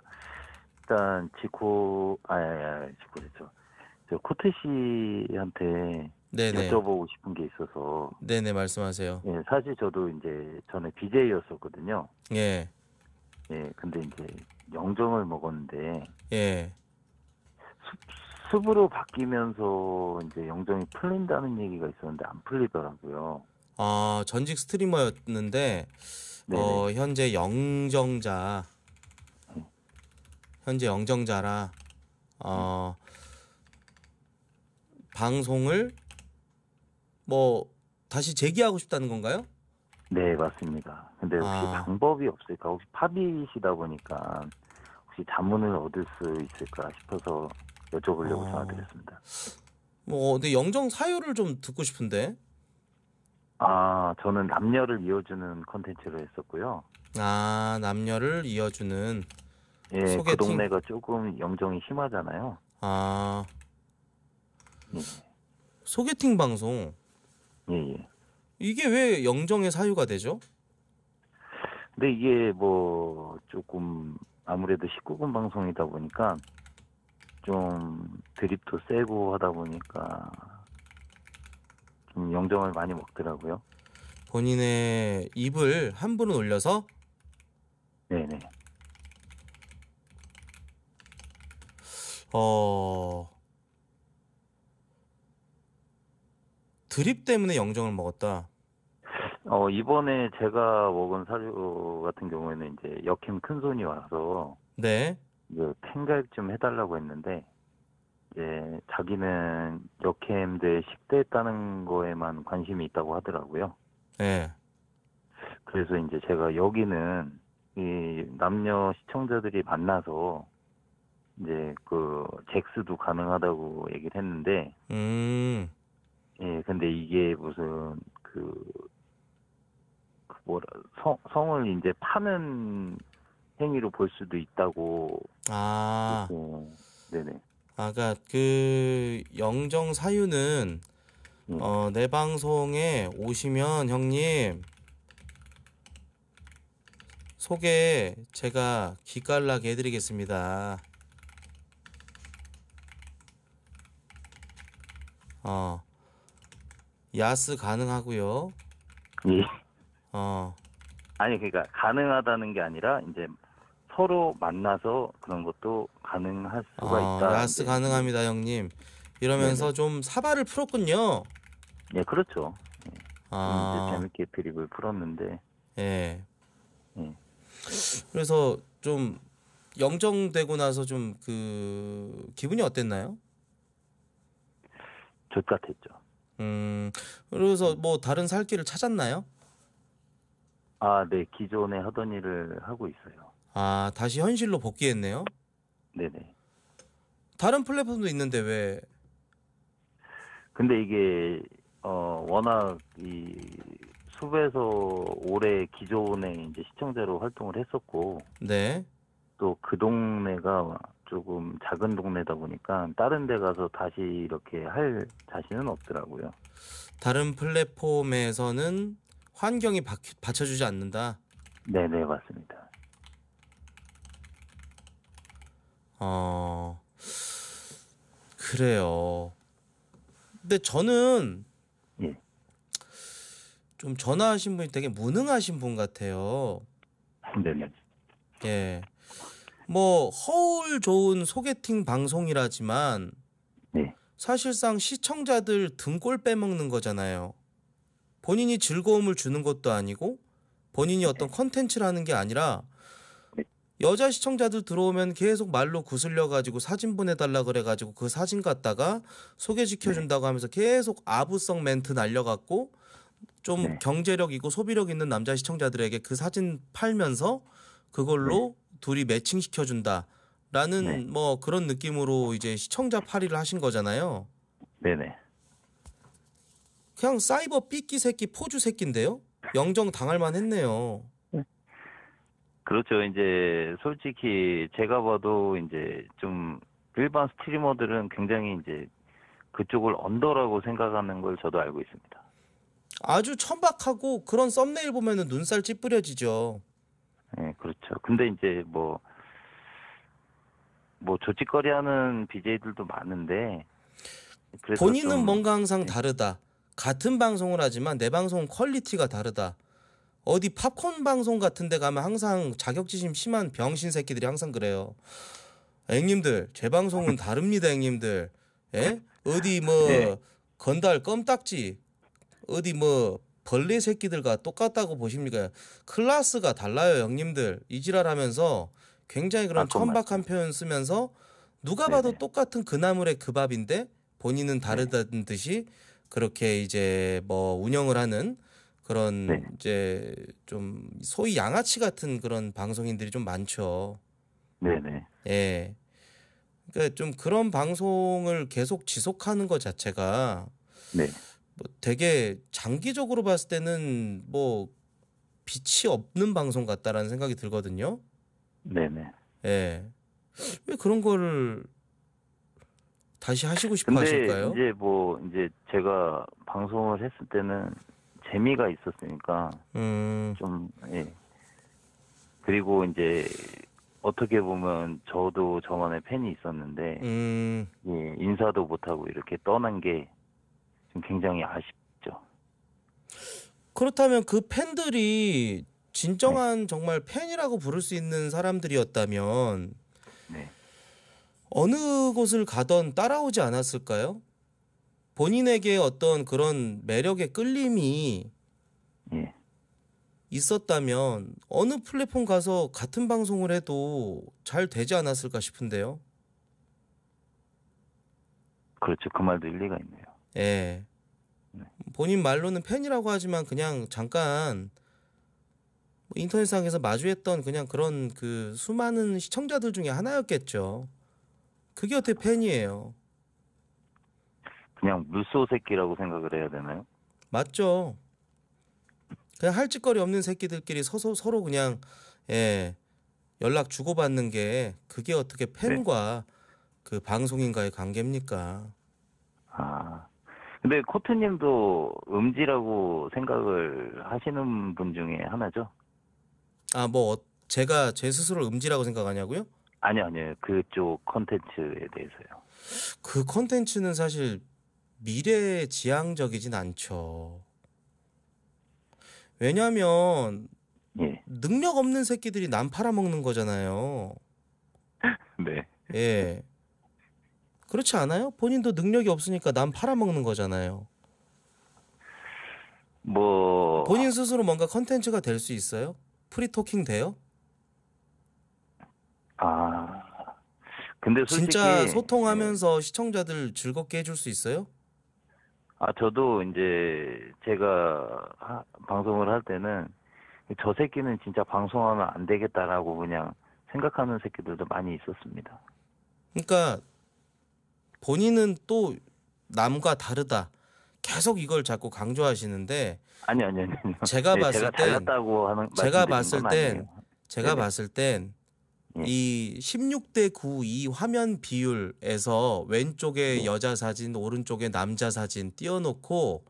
일단 지코 아, 아, 예, 지코죠저 예, 예, 코트 씨한테 네네. 네. 여쭤보고 싶은 게 있어서 네네 네, 말씀하세요. 예, 사실 저도 이제 전에 BJ였었거든요. 예. 예, 근데 이제 영정을 먹었는데 예. 숲, 으로 바뀌면서 이제 영정이 풀린다는 얘기가 있었는데 안 풀리더라고요. 아 전직 스트리머였는데 네네. 네. 어, 현재 영정자 현재 영정자라 어 방송을 뭐 다시 재기하고 싶다는 건가요? 네 맞습니다. 근데 혹시 아. 방법이 없을까? 혹시 팝이시다 보니까 혹시 자문을 얻을 수 있을까 싶어서 여쭤보려고 어. 전화드렸습니다. 뭐 근데 영정 사유를 좀 듣고 싶은데. 아 저는 남녀를 이어주는 컨텐츠로 했었고요. 아 남녀를 이어주는 예, 그 소개팅? 그 동네가 조금 영정이 심하잖아요. 아 예, 소개팅 방송 예, 예. 이게 왜 영정의 사유가 되죠? 근데 이게 뭐 조금 아무래도 19금 방송이다 보니까 좀 드립도 세고 하다 보니까 좀 영정을 많이 먹더라고요. 본인의 입을 한 분은 올려서 네네. 어 드립 때문에 영정을 먹었다. 어, 이번에 제가 먹은 사료 같은 경우에는 이제 역행 큰손이 와서 네. 이제 가입좀 해달라고 했는데 이제 자기는 역행 대1대했다는 거에만 관심이 있다고 하더라고요. 네. 그래서 이제 제가 여기는 이 남녀 시청자들이 만나서 이제 그 잭스도 가능하다고 얘기를 했는데 음. 예 근데 이게 무슨 그, 그 뭐라 성, 성을 이제 파는 행위로 볼 수도 있다고 아 그래서, 네네 아까 그러니까 그 영정 사유는 네. 예. 어내 방송에 오시면 형님 소개 제가 기깔나게 해드리겠습니다. 어. 야스 가능하고요. 예. 어. 아니 그러니까 가능하다는 게 아니라 이제 서로 만나서 그런 것도 가능할 수가 어, 있다. 야스 네. 가능합니다, 형님. 이러면서 네네. 좀 사발을 풀었군요. 예, 그렇죠. 네. 아. 재밌게 드립을 풀었는데. 예. 예. 그래서 좀 영정되고 나서 좀 그 기분이 어땠나요? 적같았죠. 음, 그래서 뭐 다른 살 길을 찾았나요? 아, 네. 기존에 하던 일을 하고 있어요. 아, 다시 현실로 복귀했네요. 네네. 다른 플랫폼도 있는데 왜? 근데 이게 어 워낙 이 숲에서 올해 기존에 이제 시청자로 활동을 했었고, 네. 또 그 동네가 조금 작은 동네다 보니까 다른 데 가서 다시 이렇게 할 자신은 없더라고요. 다른 플랫폼에서는 환경이 받쳐주지 않는다. 네네 맞습니다. 어 그래요. 근데 저는 예. 좀 전화하신 분이 되게 무능하신 분 같아요. 네네. 예. 뭐 허울 좋은 소개팅 방송이라지만 네. 사실상 시청자들 등골 빼먹는 거잖아요. 본인이 즐거움을 주는 것도 아니고 본인이 어떤 컨텐츠를 하는 게 아니라 여자 시청자들 들어오면 계속 말로 구슬려 가지고 사진 보내달라 그래 가지고 그 사진 갖다가 소개시켜 준다고 하면서 계속 아부성 멘트 날려갖고 좀 네. 경제력 있고 소비력 있는 남자 시청자들에게 그 사진 팔면서 그걸로 네. 둘이 매칭시켜준다. 라는 네. 뭐 그런 느낌으로 이제 시청자 파리를 하신 거잖아요. 네네. 그냥 사이버 삐끼 새끼 포주 새끼인데요. 영정 당할만 했네요. 그렇죠. 이제 솔직히 제가 봐도 이제 좀 일반 스트리머들은 굉장히 이제 그쪽을 언더라고 생각하는 걸 저도 알고 있습니다. 아주 천박하고 그런 썸네일 보면은 눈살 찌푸려지죠. 예, 그렇죠. 근데 이제 뭐, 뭐 조직거리 하는 BJ들도 많은데. 본인은 좀, 뭔가 항상 네. 다르다. 같은 방송을 하지만 내 방송 퀄리티가 다르다. 어디 팝콘 방송 같은 데 가면 항상 자격지심 심한 병신 새끼들이 항상 그래요. 앵님들, 제 방송은 다릅니다, 앵님들. 예? 어디 뭐, 네. 건달 껌딱지, 어디 뭐, 벌레 새끼들과 똑같다고 보십니까? 클라스가 달라요, 형님들. 이지랄하면서 굉장히 그런 아, 천박한 표현 쓰면서 누가 봐도 네네. 똑같은 그 나물의 그 밥인데 본인은 네. 다르다는 네 듯이 그렇게 이제 뭐 운영을 하는 그런 네 이제 좀 소위 양아치 같은 그런 방송인들이 좀 많죠. 네네. 예. 그러니까 좀 그런 방송을 계속 지속하는 것 자체가 네. 뭐 되게 장기적으로 봤을 때는 뭐 빛이 없는 방송 같다라는 생각이 들거든요. 네네. 예. 왜 그런 거를 다시 하시고 싶어 하실까요? 이제 뭐 이제 제가 방송을 했을 때는 재미가 있었으니까 음. 좀 예. 그리고 이제 어떻게 보면 저도 저만의 팬이 있었는데 음. 예, 인사도 못하고 이렇게 떠난 게 굉장히 아쉽죠. 그렇다면 그 팬들이 진정한 네. 정말 팬이라고 부를 수 있는 사람들이었다면 네. 어느 곳을 가던 따라오지 않았을까요? 본인에게 어떤 그런 매력의 끌림이 예. 있었다면 어느 플랫폼 가서 같은 방송을 해도 잘 되지 않았을까 싶은데요. 그렇죠. 그 말도 일리가 있네요. 예. 네. 본인 말로는 팬이라고 하지만 그냥 잠깐 뭐 인터넷상에서 마주했던 그냥 그런 그 수많은 시청자들 중에 하나였겠죠. 그게 어떻게 팬이에요? 그냥 물소 새끼라고 생각을 해야 되나요? 맞죠. 그냥 할 짓거리 없는 새끼들끼리 서서 서로 그냥 예 연락 주고받는 게 그게 어떻게 네. 팬과 네. 그 방송인과의 관계입니까? 아 근데 코트님도 음지라고 생각을 하시는 분 중에 하나죠? 아, 뭐 어, 제가 제 스스로 음지라고 생각하냐고요? 아니요, 아니요. 그쪽 컨텐츠에 대해서요. 그 컨텐츠는 사실 미래 지향적이진 않죠. 왜냐하면 예. 능력 없는 새끼들이 남 팔아먹는 거잖아요. 네. 예. 그렇지 않아요? 본인도 능력이 없으니까 남 팔아먹는 거잖아요. 뭐 본인 스스로 뭔가 컨텐츠가 될 수 있어요? 프리토킹 돼요? 아 근데 솔직히 진짜 소통하면서 네. 시청자들 즐겁게 해줄 수 있어요? 아 저도 이제 제가 하, 방송을 할 때는 저 새끼는 진짜 방송하면 안 되겠다라고 그냥 생각하는 새끼들도 많이 있었습니다. 그러니까 본인은 또 남과 다르다. 계속 이걸 자꾸 강조하시는데 아니 아니 아니. 제가, 네, 봤을 제가, 땐, 제가 봤을 땐 제가 네 봤을 땐 네. 이 16대 9이 화면 비율에서 왼쪽에 네. 여자 사진, 오른쪽에 남자 사진 띄워놓고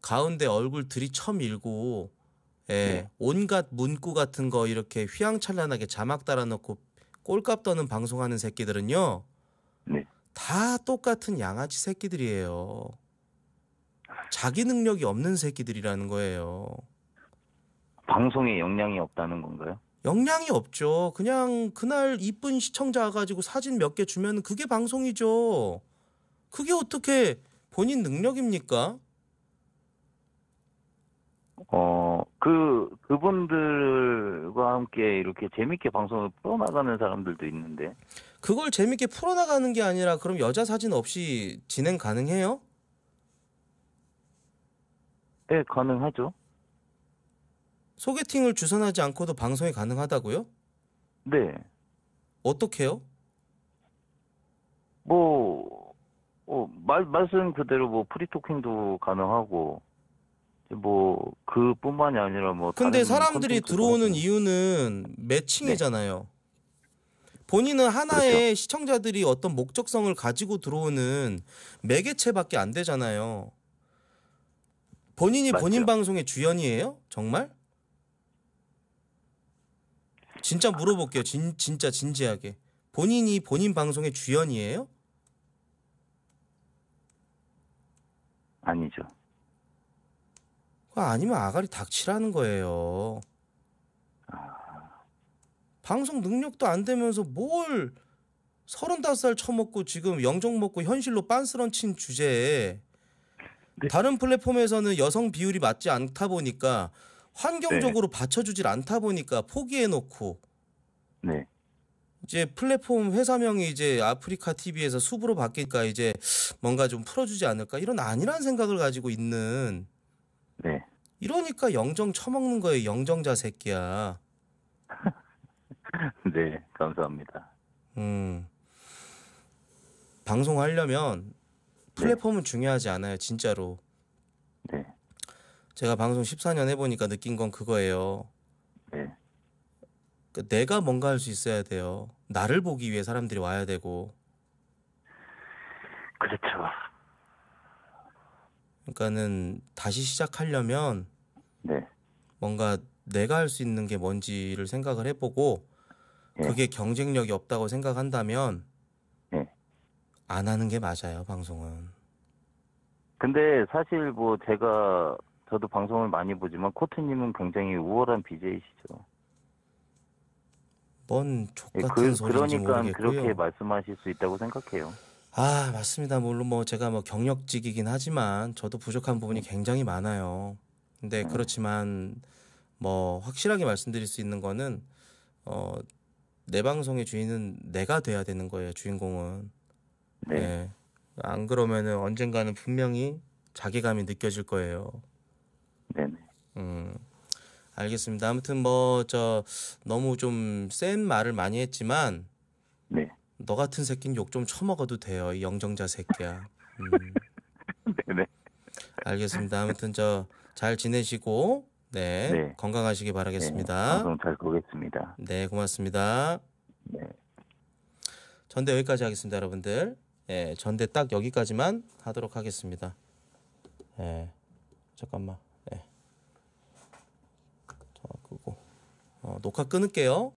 가운데 얼굴 들이쳐밀고 예, 네. 온갖 문구 같은 거 이렇게 휘황찬란하게 자막 달아놓고 꼴값 떠는 방송하는 새끼들은요. 네. 다 똑같은 양아치 새끼들이에요. 자기 능력이 없는 새끼들이라는 거예요. 방송에 역량이 없다는 건가요? 역량이 없죠. 그냥 그날 이쁜 시청자 와 가지고 사진 몇 개 주면 그게 방송이죠. 그게 어떻게 본인 능력입니까? 어, 그, 그분들과 함께 이렇게 재밌게 방송을 풀어나가는 사람들도 있는데. 그걸 재밌게 풀어나가는 게 아니라 그럼 여자 사진 없이 진행 가능해요? 네, 가능하죠. 소개팅을 주선하지 않고도 방송이 가능하다고요? 네. 어떻게요? 뭐, 어, 말, 말씀 그대로 뭐 프리토킹도 가능하고, 뭐 그뿐만이 아니라 뭐. 근데 사람들이 들어오는 하고 이유는 매칭이잖아요. 네. 본인은 하나의 그렇죠. 시청자들이 어떤 목적성을 가지고 들어오는 매개체밖에 안 되잖아요. 본인이 맞죠. 본인 방송의 주연이에요? 정말? 진짜 물어볼게요. 진, 진짜 진지하게. 본인이 본인 방송의 주연이에요? 아니죠. 아니면 아가리 닥치라는 거예요. 방송 능력도 안 되면서 뭘 서른다섯 살 처먹고 지금 영정 먹고 현실로 빤스런 친 주제에 네. 다른 플랫폼에서는 여성 비율이 맞지 않다 보니까 환경적으로 네. 받쳐주질 않다 보니까 포기해놓고 네. 이제 플랫폼 회사명이 이제 아프리카 TV에서 수브로 바뀔까 이제 뭔가 좀 풀어주지 않을까 이런 아니란 생각을 가지고 있는 네. 이러니까 영정 처먹는 거예요 영정자 새끼야 네, 감사합니다. 음. 방송하려면 플랫폼은 네. 중요하지 않아요, 진짜로. 네. 제가 방송 14년 해보니까 느낀 건 그거예요. 네. 그 내가 뭔가 할 수 있어야 돼요. 나를 보기 위해 사람들이 와야 되고. 그렇죠. 그러니까는 다시 시작하려면 네. 뭔가 내가 할 수 있는 게 뭔지를 생각을 해보고 네. 그게 경쟁력이 없다고 생각한다면 네. 안 하는 게 맞아요 방송은. 근데 사실 뭐 제가 저도 방송을 많이 보지만 코트님은 굉장히 우월한 BJ시죠. 뭔족 예, 같은 그, 소리인지 그러니까 모르겠고요. 그렇게 말씀하실 수 있다고 생각해요. 아 맞습니다. 뭐 물론 뭐 제가 뭐 경력직이긴 하지만 저도 부족한 부분이 굉장히 많아요. 근데 음. 그렇지만 뭐 확실하게 말씀드릴 수 있는 거는 어내 방송의 주인은 내가 돼야 되는 거예요. 주인공은. 네. 네. 안 그러면은 언젠가는 분명히 자괴감이 느껴질 거예요. 네 음. 알겠습니다. 아무튼 뭐 저 너무 좀 센 말을 많이 했지만 네. 너 같은 새끼는 욕좀 처먹어도 돼요. 이 영정자 새끼야. 음. 네네. 알겠습니다. 아무튼 저 잘 지내시고 네. 네. 건강하시기 바라겠습니다. 네, 방송 잘 보겠습니다. 네, 고맙습니다. 네. 전대 여기까지 하겠습니다, 여러분들. 예, 전대 딱 여기까지만 하도록 하겠습니다. 예. 잠깐만. 예. 자, 끄고. 어, 녹화 끊을게요.